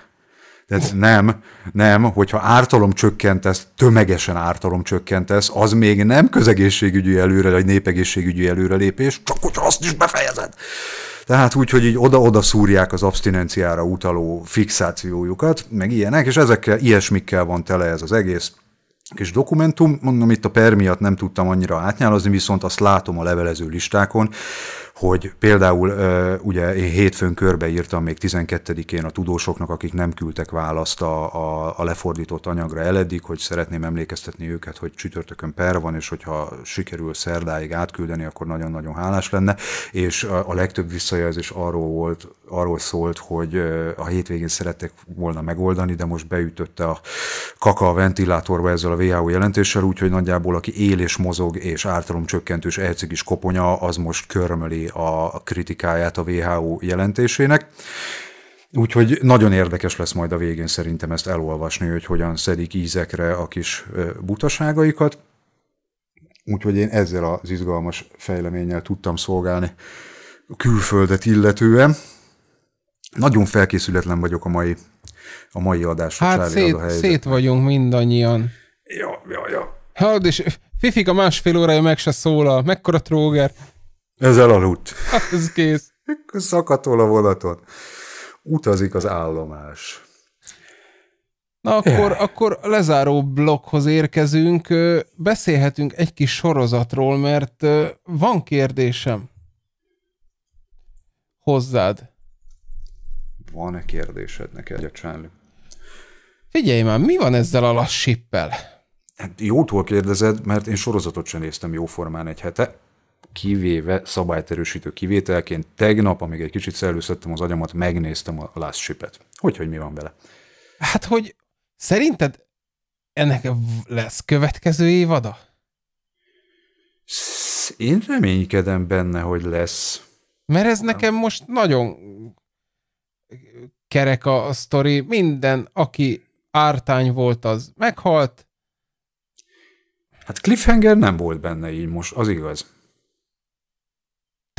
Tehát nem, nem, hogyha ártalom csökkentesz, tömegesen ártalom csökkentesz, az még nem közegészségügyi előre, vagy népegészségügyi előrelépés, csak hogyha azt is befejezed. Tehát úgy, hogy így oda-oda szúrják az abstinenciára utaló fixációjukat, meg ilyenek, és ezekkel, ilyesmikkel van tele ez az egész kis dokumentum, mondom, itt a per miatt nem tudtam annyira átnyálazni, viszont azt látom a levelező listákon, hogy például ugye én hétfőn körbeírtam még 12-én a tudósoknak, akik nem küldtek választ a, a, a lefordított anyagra eledig, hogy szeretném emlékeztetni őket, hogy csütörtökön per van, és hogyha sikerül szerdáig átküldeni, akkor nagyon-nagyon hálás lenne, és a, a legtöbb visszajelzés arról volt, arról szólt, hogy a hétvégén szerettek volna megoldani, de most beütötte a kaka a ventilátorba ezzel a WHO jelentéssel, úgyhogy nagyjából aki él és mozog és ártalomcsökkentős ercig is koponya, az most körmöli a kritikáját a WHO jelentésének. Úgyhogy nagyon érdekes lesz majd a végén szerintem ezt elolvasni, hogy hogyan szedik ízekre a kis butaságaikat. Úgyhogy én ezzel az izgalmas fejleménnyel tudtam szolgálni a külföldet illetően. Nagyon felkészületlen vagyok a mai, a mai adásra. Hát Csáli, szét, a szét vagyunk mindannyian. Ja, ja, ja. Hát és Fifika másfél órája meg se szólal. Mekkora tróger. Ezzel aludt. Ez <laughs> kész. Szakatol a vonatot. Utazik az állomás. Na akkor, yeah. akkor lezáró blokkhoz érkezünk. Beszélhetünk egy kis sorozatról, mert van kérdésem hozzád. Van-e kérdésed neked, a Charlie? Figyelj már, mi van ezzel a lassippel? Hát jótól kérdezed, mert én sorozatot sem néztem jóformán egy hete kivéve szabályterősítő kivételként tegnap, amíg egy kicsit szellőztettem az agyamat, megnéztem a Last Ship-et. Hogy, hogy mi van vele? Hát, hogy szerinted ennek lesz következő évada? Én reménykedem benne, hogy lesz. Mert ez nekem most nagyon kerek a sztori. Minden, aki ártány volt, az meghalt. Hát cliffhanger nem volt benne így most, az igaz.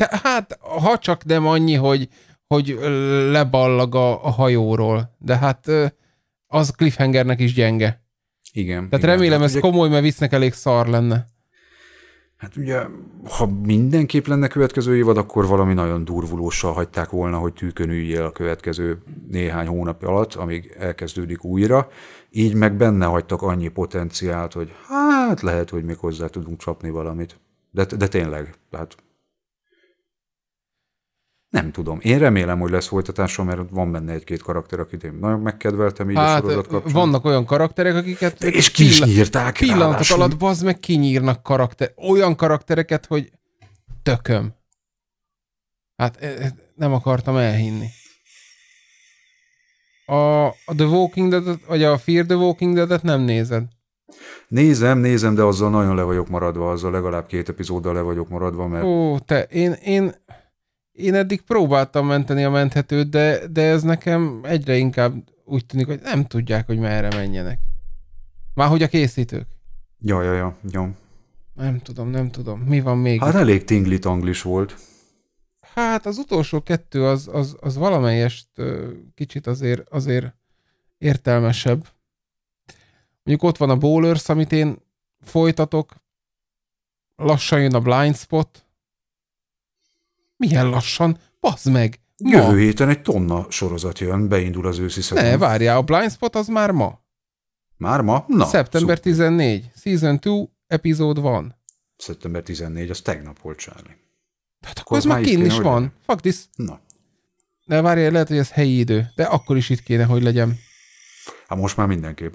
Te, hát, ha csak nem annyi, hogy, hogy leballag a, a hajóról, de hát az cliffhangernek is gyenge. Igen. Tehát igen. remélem hát ez ugye... komoly, mert visznek elég szar lenne. Hát ugye, ha mindenképp lenne következő évad, akkor valami nagyon durvulóssal hagyták volna, hogy tűkön üljél a következő néhány hónap alatt, amíg elkezdődik újra. Így meg benne hagytak annyi potenciált, hogy hát lehet, hogy még hozzá tudunk csapni valamit. De, de tényleg, tehát nem tudom. Én remélem, hogy lesz folytatásom, mert van benne egy-két karakter, akit én nagyon megkedveltem így hát, a sorozat kapcsán. Vannak olyan karakterek, akiket... De és ki is nyírták Pillanatok ráadásul. alatt bazd meg kinyírnak karakter, olyan karaktereket, hogy tököm. Hát e, e, nem akartam elhinni. A, a The Walking dead vagy a Fear the Walking Dead-et nem nézed? Nézem, nézem, de azzal nagyon le vagyok maradva, azzal legalább két epizóddal le vagyok maradva, mert... Ó, te, én, én én eddig próbáltam menteni a menthetőt, de, de ez nekem egyre inkább úgy tűnik, hogy nem tudják, hogy merre menjenek. Már hogy a készítők. Ja, ja, ja, ja. Nem tudom, nem tudom. Mi van még? Hát itt? elég tinglit anglis volt. Hát az utolsó kettő az, az, az valamelyest kicsit azért, azért értelmesebb. Mondjuk ott van a Bowlers, amit én folytatok. Lassan jön a Blind Spot. Milyen lassan, bazd meg! Ma. Jövő héten egy tonna sorozat jön, beindul az őszi szezon. Ne, várjál, a Blind Spot az már ma. Már ma? Na, Szeptember szuper. 14, Season 2, epizód van. Szeptember 14, az tegnap volt, Charlie. Hát akkor ez már kint is kéne, van. Fuck this. Na. De várjál, lehet, hogy ez helyi idő, de akkor is itt kéne, hogy legyen. Hát most már mindenképp.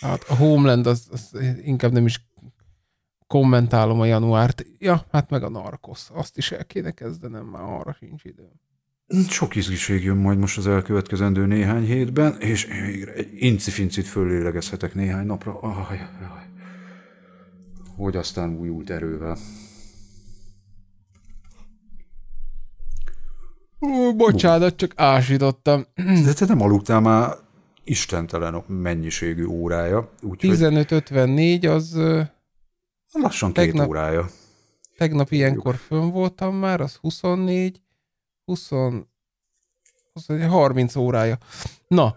Hát a Homeland az, az inkább nem is kommentálom a januárt. Ja, hát meg a narkosz. Azt is el kéne kezdenem, már arra sincs időm. Sok izgiség jön majd most az elkövetkezendő néhány hétben, és végre egy incifincit föllélegezhetek néhány napra. Aj, aj. Hogy aztán újult erővel. Ó, bocsánat, csak ásítottam. De te nem aludtál már istentelen mennyiségű órája. Úgyhogy... 15.54 az Lassan két tegnap, órája. Tegnap ilyenkor fönn voltam már, az 24, 20, az 30 órája. Na.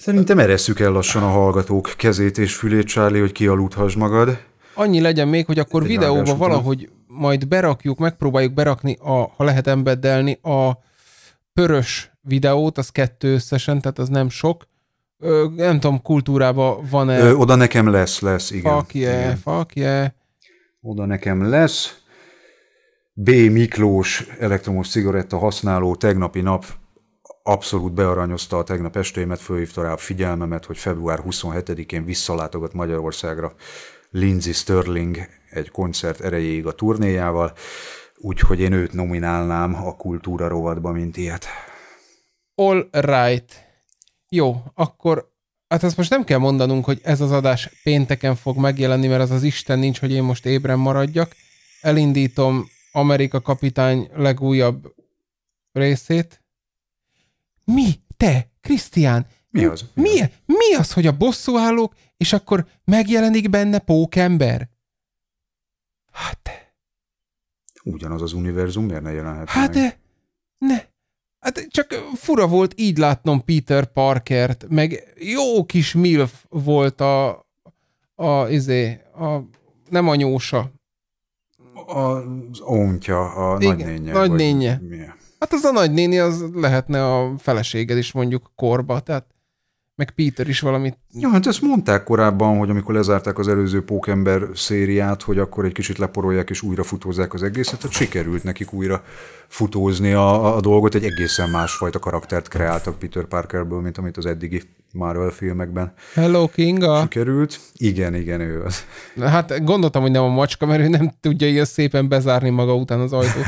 Szerintem eresszük el lassan a hallgatók kezét és fülét, Charlie, hogy kialudhass magad. Annyi legyen még, hogy akkor Egy videóba valahogy után. majd berakjuk, megpróbáljuk berakni, a, ha lehet embeddelni a pörös videót, az kettő összesen, tehát az nem sok, Ö, nem tudom, kultúrában van-e... Ö, oda nekem lesz, lesz, igen. Fakje, igen. fakje. Oda nekem lesz. B. Miklós elektromos cigaretta használó tegnapi nap abszolút bearanyozta a tegnap estémet, fölhívta rá a figyelmemet, hogy február 27-én visszalátogat Magyarországra Lindsay Sterling egy koncert erejéig a turnéjával, úgyhogy én őt nominálnám a kultúra rovatba, mint ilyet. All right. Jó, akkor hát ezt most nem kell mondanunk, hogy ez az adás pénteken fog megjelenni, mert az az Isten nincs, hogy én most ébren maradjak. Elindítom Amerika kapitány legújabb részét. Mi? Te, Krisztián, mi az? Mi, mi, az? E- mi az, hogy a állók, és akkor megjelenik benne pókember? Hát te. Ugyanaz az univerzum, miért ne jelenhet Hát meg? de, ne csak fura volt így látnom Peter Parkert, meg jó kis milf volt a, a, izé, a nem anyósa. Az ontja, a Igen, nagynénye. Nagynénye. Hát az a nagynéni, az lehetne a feleséged is mondjuk korba, tehát meg Peter is valamit... Ja, hát ezt mondták korábban, hogy amikor lezárták az előző Pókember szériát, hogy akkor egy kicsit leporolják és újra futózzák az egészet, tehát sikerült nekik újra futózni a, a dolgot, egy egészen másfajta karaktert kreáltak Peter Parkerből, mint amit az eddigi Marvel filmekben. Hello Kinga! Sikerült. Igen, igen, ő az. Hát gondoltam, hogy nem a macska, mert ő nem tudja ilyen szépen bezárni maga után az ajtót.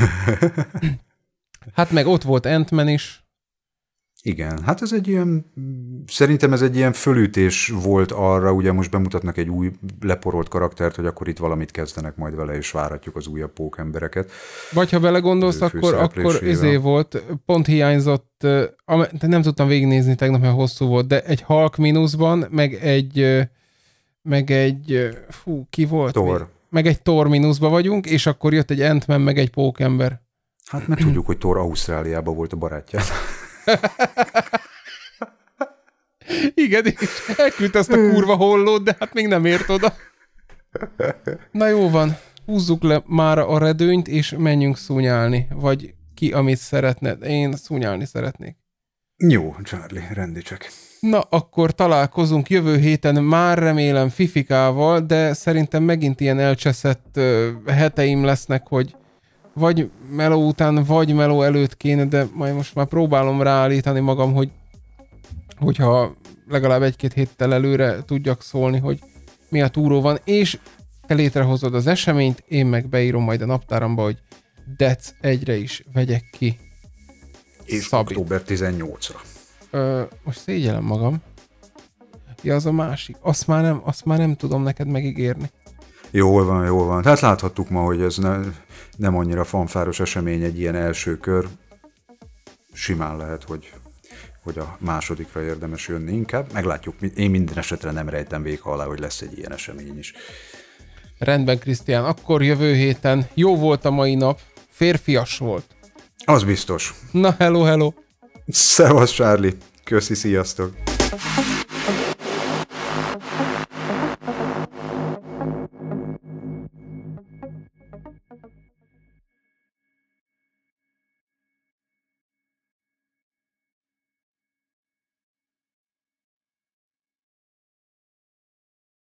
<laughs> hát meg ott volt ant is. Igen, hát ez egy ilyen, szerintem ez egy ilyen fölütés volt arra, ugye most bemutatnak egy új leporolt karaktert, hogy akkor itt valamit kezdenek majd vele, és várhatjuk az újabb embereket. Vagy ha vele gondolsz, akkor, akkor izé volt, pont hiányzott, nem tudtam végignézni tegnap, mert hosszú volt, de egy Hulk mínuszban, meg egy, meg egy, fú, ki volt? Tor. Mi? Meg egy Tor mínuszba vagyunk, és akkor jött egy ant meg egy pókember. Hát mert tudjuk, hogy Tor Ausztráliában volt a barátja. Igen, és elküldte ezt a kurva hollót, de hát még nem ért oda. Na jó van, húzzuk le már a redőnyt, és menjünk szúnyálni, vagy ki, amit szeretned. Én szúnyálni szeretnék. Jó, Charlie, rendi csak. Na, akkor találkozunk jövő héten már remélem Fifikával, de szerintem megint ilyen elcseszett heteim lesznek, hogy vagy meló után, vagy meló előtt kéne, de majd most már próbálom ráállítani magam, hogy hogyha legalább egy-két héttel előre tudjak szólni, hogy mi a túró van, és te létrehozod az eseményt, én meg beírom majd a naptáramba, hogy Dec egyre is vegyek ki. És Szabit. október 18-ra. Ö, most szégyelem magam. Ja, az a másik. Azt már nem, azt már nem tudom neked megígérni. Jól van, jól van. Tehát láthattuk ma, hogy ez ne, nem annyira fanfáros esemény egy ilyen első kör, simán lehet, hogy hogy a másodikra érdemes jönni inkább. Meglátjuk, én minden esetre nem rejtem véka alá, hogy lesz egy ilyen esemény is. Rendben, Krisztián, akkor jövő héten jó volt a mai nap, férfias volt. Az biztos. Na, hello, hello. Szevasz, Charlie. Köszi, sziasztok.